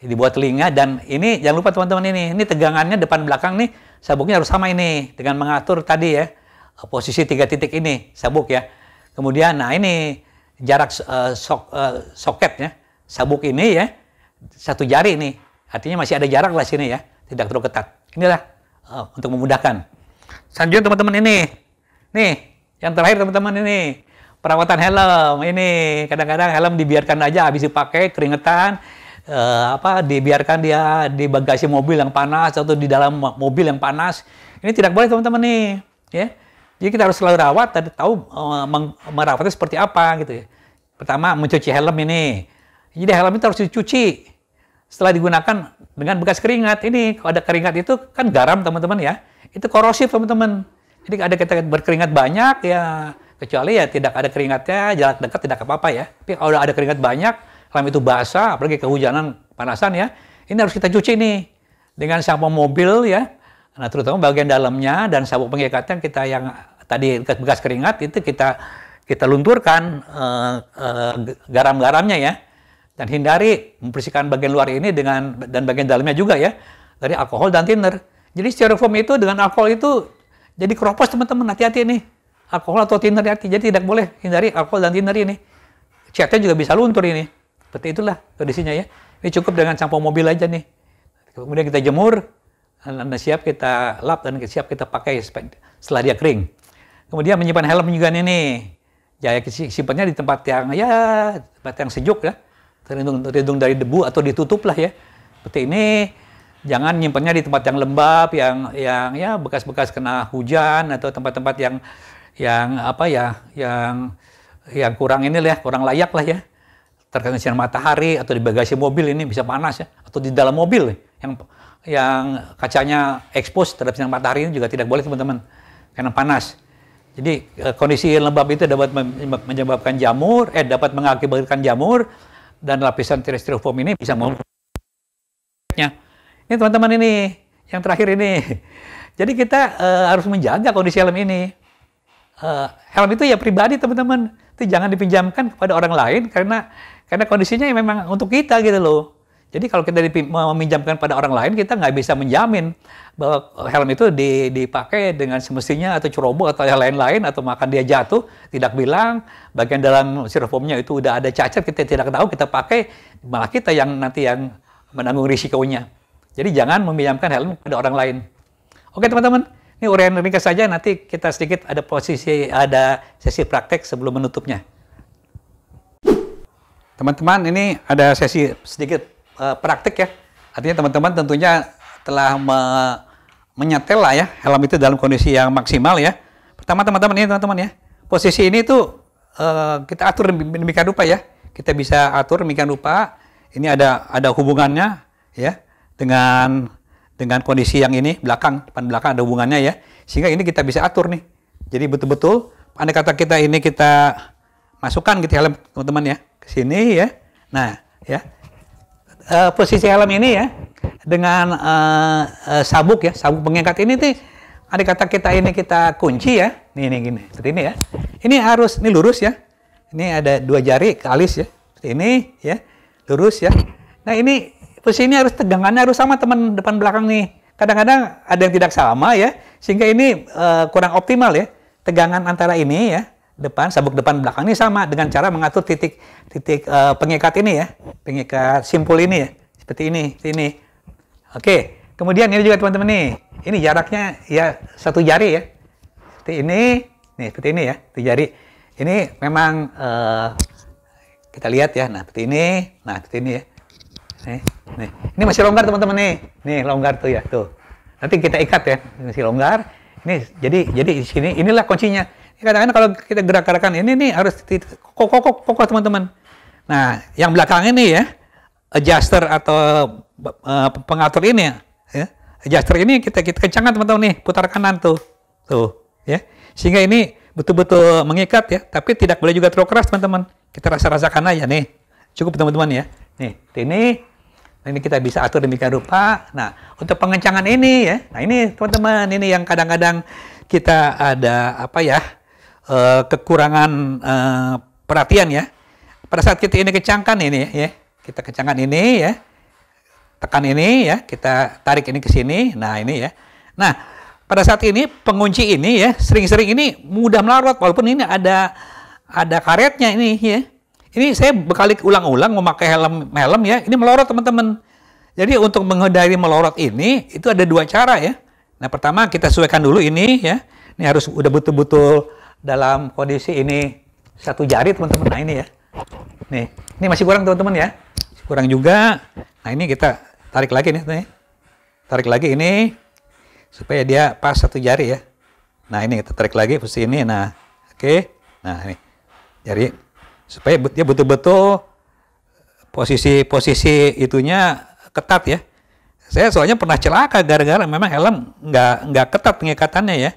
dibuat telinga dan ini jangan lupa teman-teman ini, ini tegangannya depan belakang nih sabuknya harus sama ini dengan mengatur tadi ya eh, posisi tiga titik ini sabuk ya. Kemudian nah ini jarak uh, sok, uh, soketnya sabuk ini ya satu jari ini artinya masih ada jarak lah sini ya tidak terlalu ketat. Inilah uh, untuk memudahkan. Selanjutnya teman-teman ini, nih yang terakhir teman-teman ini perawatan helm ini kadang-kadang helm dibiarkan aja habis dipakai keringetan uh, apa dibiarkan dia di bagasi mobil yang panas atau di dalam mobil yang panas ini tidak boleh teman-teman nih ya jadi kita harus selalu rawat dan tahu uh, merawatnya seperti apa gitu ya pertama mencuci helm ini jadi helm itu harus dicuci setelah digunakan dengan bekas keringat ini kalau ada keringat itu kan garam teman-teman ya itu korosif teman-teman jadi ada kita berkeringat banyak ya kecuali ya tidak ada keringatnya jarak dekat tidak apa-apa ya tapi kalau ada keringat banyak kalau itu basah apalagi kehujanan panasan ya ini harus kita cuci nih dengan sampo mobil ya nah terutama bagian dalamnya dan sabuk pengikatnya kita yang tadi bekas keringat itu kita kita lunturkan uh, uh, garam-garamnya ya dan hindari membersihkan bagian luar ini dengan dan bagian dalamnya juga ya dari alkohol dan thinner. Jadi styrofoam itu dengan alkohol itu jadi keropos teman-teman hati-hati nih alkohol atau thinner hati. Jadi tidak boleh hindari alkohol dan thinner ini. Catnya juga bisa luntur ini. Seperti itulah kondisinya ya. Ini cukup dengan sampo mobil aja nih. Kemudian kita jemur, dan siap kita lap dan siap kita pakai setelah dia kering. Kemudian menyimpan helm juga nih nih. simpannya di tempat yang ya tempat yang sejuk ya terlindung terlindung dari debu atau ditutup lah ya seperti ini jangan nyimpannya di tempat yang lembab yang yang ya bekas-bekas kena hujan atau tempat-tempat yang yang apa ya yang yang kurang ini lah ya, kurang layak lah ya terkena sinar matahari atau di bagasi mobil ini bisa panas ya atau di dalam mobil yang yang kacanya expose terhadap sinar matahari ini juga tidak boleh teman-teman karena panas jadi eh, kondisi lembab itu dapat menyebabkan jamur eh dapat mengakibatkan jamur dan lapisan foam ini bisa mau ini teman-teman ini yang terakhir ini jadi kita uh, harus menjaga kondisi helm ini uh, helm itu ya pribadi teman-teman itu jangan dipinjamkan kepada orang lain karena karena kondisinya ya memang untuk kita gitu loh jadi kalau kita meminjamkan pada orang lain, kita nggak bisa menjamin bahwa helm itu dipakai dengan semestinya atau ceroboh atau yang lain-lain atau makan dia jatuh, tidak bilang bagian dalam sirupnya itu udah ada cacat kita tidak tahu kita pakai malah kita yang nanti yang menanggung risikonya. Jadi jangan meminjamkan helm pada orang lain. Oke teman-teman, ini uraian ringkas saja nanti kita sedikit ada posisi ada sesi praktek sebelum menutupnya. Teman-teman, ini ada sesi sedikit uh, praktik ya. Artinya teman-teman tentunya telah me menyetel lah ya helm itu dalam kondisi yang maksimal ya. Pertama teman-teman ini teman-teman ya. Posisi ini tuh uh, kita atur demikian rupa ya. Kita bisa atur demikian rupa. Ini ada ada hubungannya ya dengan dengan kondisi yang ini belakang depan belakang ada hubungannya ya. Sehingga ini kita bisa atur nih. Jadi betul-betul pada kata kita ini kita masukkan gitu helm teman-teman ya ke sini ya. Nah, ya uh, posisi helm ini ya dengan uh, uh, sabuk ya, sabuk pengikat ini nih ada kata kita ini kita kunci ya. Nih ini gini, seperti ini ya. Ini harus ini lurus ya. Ini ada dua jari ke alis ya. Seperti ini ya. Lurus ya. Nah, ini posisi ini harus tegangannya harus sama teman depan belakang nih. Kadang-kadang ada yang tidak sama ya, sehingga ini uh, kurang optimal ya. Tegangan antara ini ya depan, sabuk depan belakang ini sama dengan cara mengatur titik-titik uh, eh, pengikat ini ya, pengikat simpul ini ya, seperti ini, seperti ini. Oke, kemudian ini juga teman-teman nih, ini jaraknya ya satu jari ya, seperti ini, nih seperti ini ya, satu jari. Ini memang uh, kita lihat ya, nah seperti ini, nah seperti ini ya. Nih, nih. Ini masih longgar teman-teman nih, nih longgar tuh ya, tuh. Nanti kita ikat ya, masih longgar. Ini jadi jadi di sini inilah kuncinya kadang-kadang kalau kita gerak-gerakan ini nih harus kokoh kokoh teman-teman. Nah, yang belakang ini ya adjuster atau uh, pengatur ini ya, ya. Adjuster ini kita kita kencangkan teman-teman nih, putar kanan tuh. Tuh, ya. Sehingga ini betul-betul mengikat ya, tapi tidak boleh juga terlalu keras teman-teman. Kita rasa-rasakan aja nih. Cukup teman-teman ya. Nih, ini ini kita bisa atur demikian rupa. Nah, untuk pengencangan ini ya. Nah, ini teman-teman, ini yang kadang-kadang kita ada apa ya? Eh, kekurangan uh, perhatian ya. Pada saat kita ini kecangkan ini ya, kita kencangkan ini ya, tekan ini ya, kita tarik ini ke sini. Nah ini ya. Nah pada saat ini pengunci ini ya, sering-sering ini mudah melorot walaupun ini ada ada karetnya ini ya. Ini saya berkali ulang-ulang memakai helm helm ya, ini melorot teman-teman. Jadi untuk menghindari melorot ini itu ada dua cara ya. Nah pertama kita sesuaikan dulu ini ya. Ini harus udah betul-betul dalam kondisi ini satu jari teman-teman nah ini ya nih ini masih kurang teman-teman ya kurang juga nah ini kita tarik lagi nih, nih tarik lagi ini supaya dia pas satu jari ya nah ini kita tarik lagi posisi ini nah oke okay. nah ini jari supaya dia betul-betul posisi-posisi itunya ketat ya saya soalnya pernah celaka gara-gara memang helm nggak nggak ketat pengikatannya ya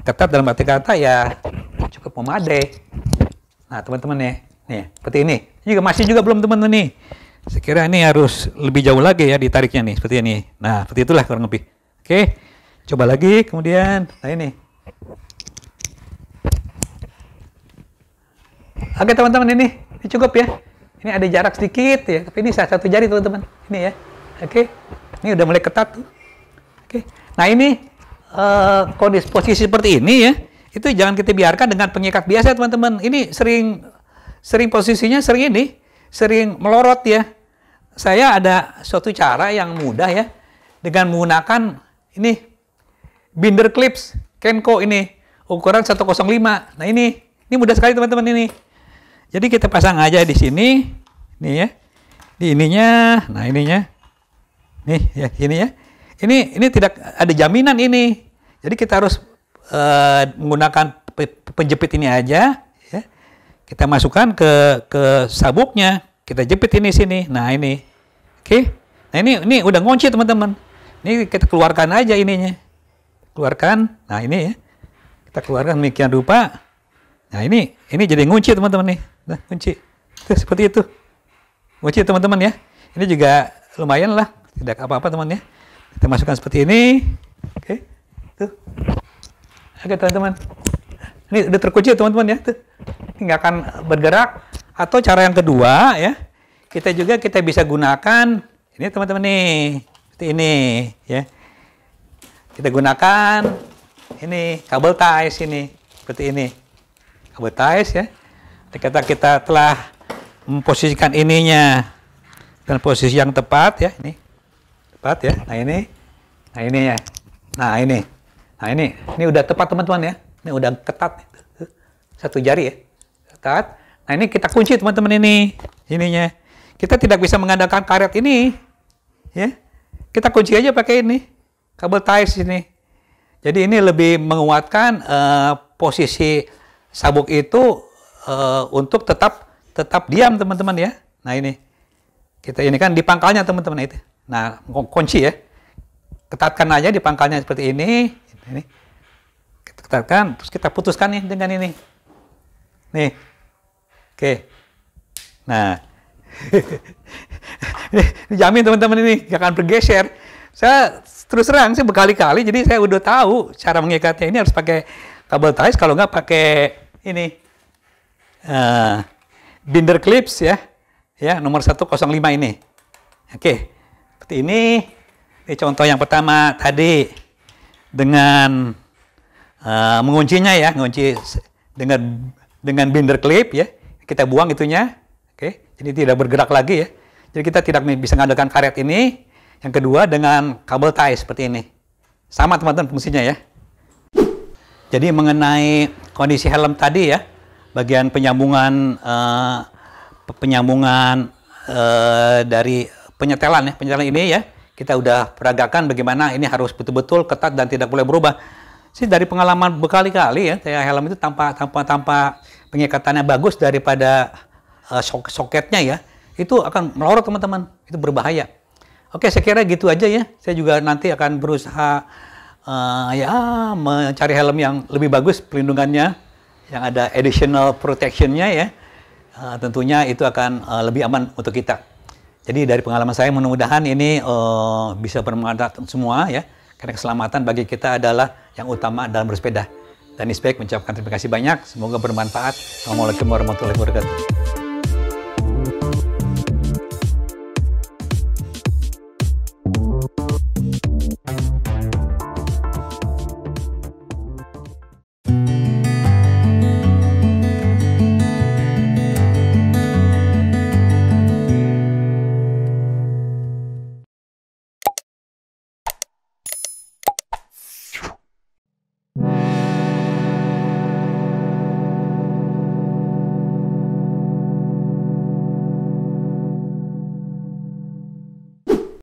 Ketat dalam arti kata ya cukup memadai. Nah, teman-teman ya, nih, seperti ini. ini. Juga masih juga belum teman-teman nih. Sekiranya ini harus lebih jauh lagi ya ditariknya nih, seperti ini. Nah, seperti itulah kurang lebih. Oke. Coba lagi kemudian, nah ini. Oke, teman-teman ini, ini cukup ya. Ini ada jarak sedikit ya, tapi ini satu jari teman-teman. Ini ya. Oke. Ini udah mulai ketat tuh. Oke. Nah, ini Eh, kondisi posisi seperti ini ya, itu jangan kita biarkan dengan pengikat biasa teman-teman. Ini sering sering posisinya sering ini, sering melorot ya. Saya ada suatu cara yang mudah ya dengan menggunakan ini binder clips Kenko ini ukuran 105. Nah ini ini mudah sekali teman-teman ini. Jadi kita pasang aja di sini, nih ya, di ininya, nah ininya, nih ya, ini ya. Ini ini tidak ada jaminan ini. Jadi kita harus uh, menggunakan penjepit ini aja. Ya. Kita masukkan ke ke sabuknya. Kita jepit ini sini. Nah ini, oke. Okay. Nah ini ini udah ngunci teman-teman. Ini kita keluarkan aja ininya. Keluarkan. Nah ini ya. Kita keluarkan demikian rupa. Nah ini ini jadi ngunci teman-teman nih. Nah, kunci. Seperti itu. Ngunci teman-teman ya. Ini juga lumayan lah. Tidak apa-apa teman ya. Kita masukkan seperti ini. Oke. Tuh. Oke, teman-teman. Ini udah terkunci ya, teman-teman ya. Tuh. Nggak akan bergerak. Atau cara yang kedua ya. Kita juga kita bisa gunakan ini teman-teman nih. Seperti ini ya. Kita gunakan ini kabel ties ini seperti ini. Kabel ties ya. kita kita telah memposisikan ininya dan posisi yang tepat ya ini tepat ya nah ini nah ini ya nah ini nah ini ini udah tepat teman-teman ya ini udah ketat satu jari ya ketat nah ini kita kunci teman-teman ini ininya kita tidak bisa mengandalkan karet ini ya kita kunci aja pakai ini kabel ties ini jadi ini lebih menguatkan uh, posisi sabuk itu uh, untuk tetap tetap diam teman-teman ya nah ini kita ini kan di pangkalnya teman-teman itu Nah, kunci ya. Ketatkan aja di pangkalnya seperti ini. ini. Kita ketatkan, terus kita putuskan nih dengan ini. Nih. Oke. Nah. ini Jamin teman-teman ini, akan bergeser. Saya terus terang sih berkali-kali, jadi saya udah tahu cara mengikatnya ini harus pakai kabel ties, kalau nggak pakai ini. Uh, binder clips ya. Ya, nomor 105 ini. Oke. Okay. Seperti ini. Ini contoh yang pertama tadi dengan uh, menguncinya ya, mengunci dengan dengan binder clip ya. Kita buang itunya. Oke. Jadi tidak bergerak lagi ya. Jadi kita tidak bisa mengandalkan karet ini. Yang kedua dengan kabel tie seperti ini. Sama teman-teman fungsinya ya. Jadi mengenai kondisi helm tadi ya, bagian penyambungan uh, penyambungan uh, dari penyetelan ya, penyetelan ini ya, kita udah peragakan bagaimana ini harus betul-betul ketat dan tidak boleh berubah. Sih dari pengalaman berkali-kali ya, saya helm itu tanpa tanpa tanpa penyekatannya bagus daripada uh, sok soketnya ya, itu akan melorot teman-teman, itu berbahaya. Oke, saya kira gitu aja ya. Saya juga nanti akan berusaha uh, ya mencari helm yang lebih bagus pelindungannya, yang ada additional protectionnya ya. Uh, tentunya itu akan uh, lebih aman untuk kita. Jadi dari pengalaman saya mudah-mudahan ini uh, bisa bermanfaat semua ya. Karena keselamatan bagi kita adalah yang utama dalam bersepeda. Dan Ispek mengucapkan terima kasih banyak. Semoga bermanfaat. Assalamualaikum warahmatullahi wabarakatuh.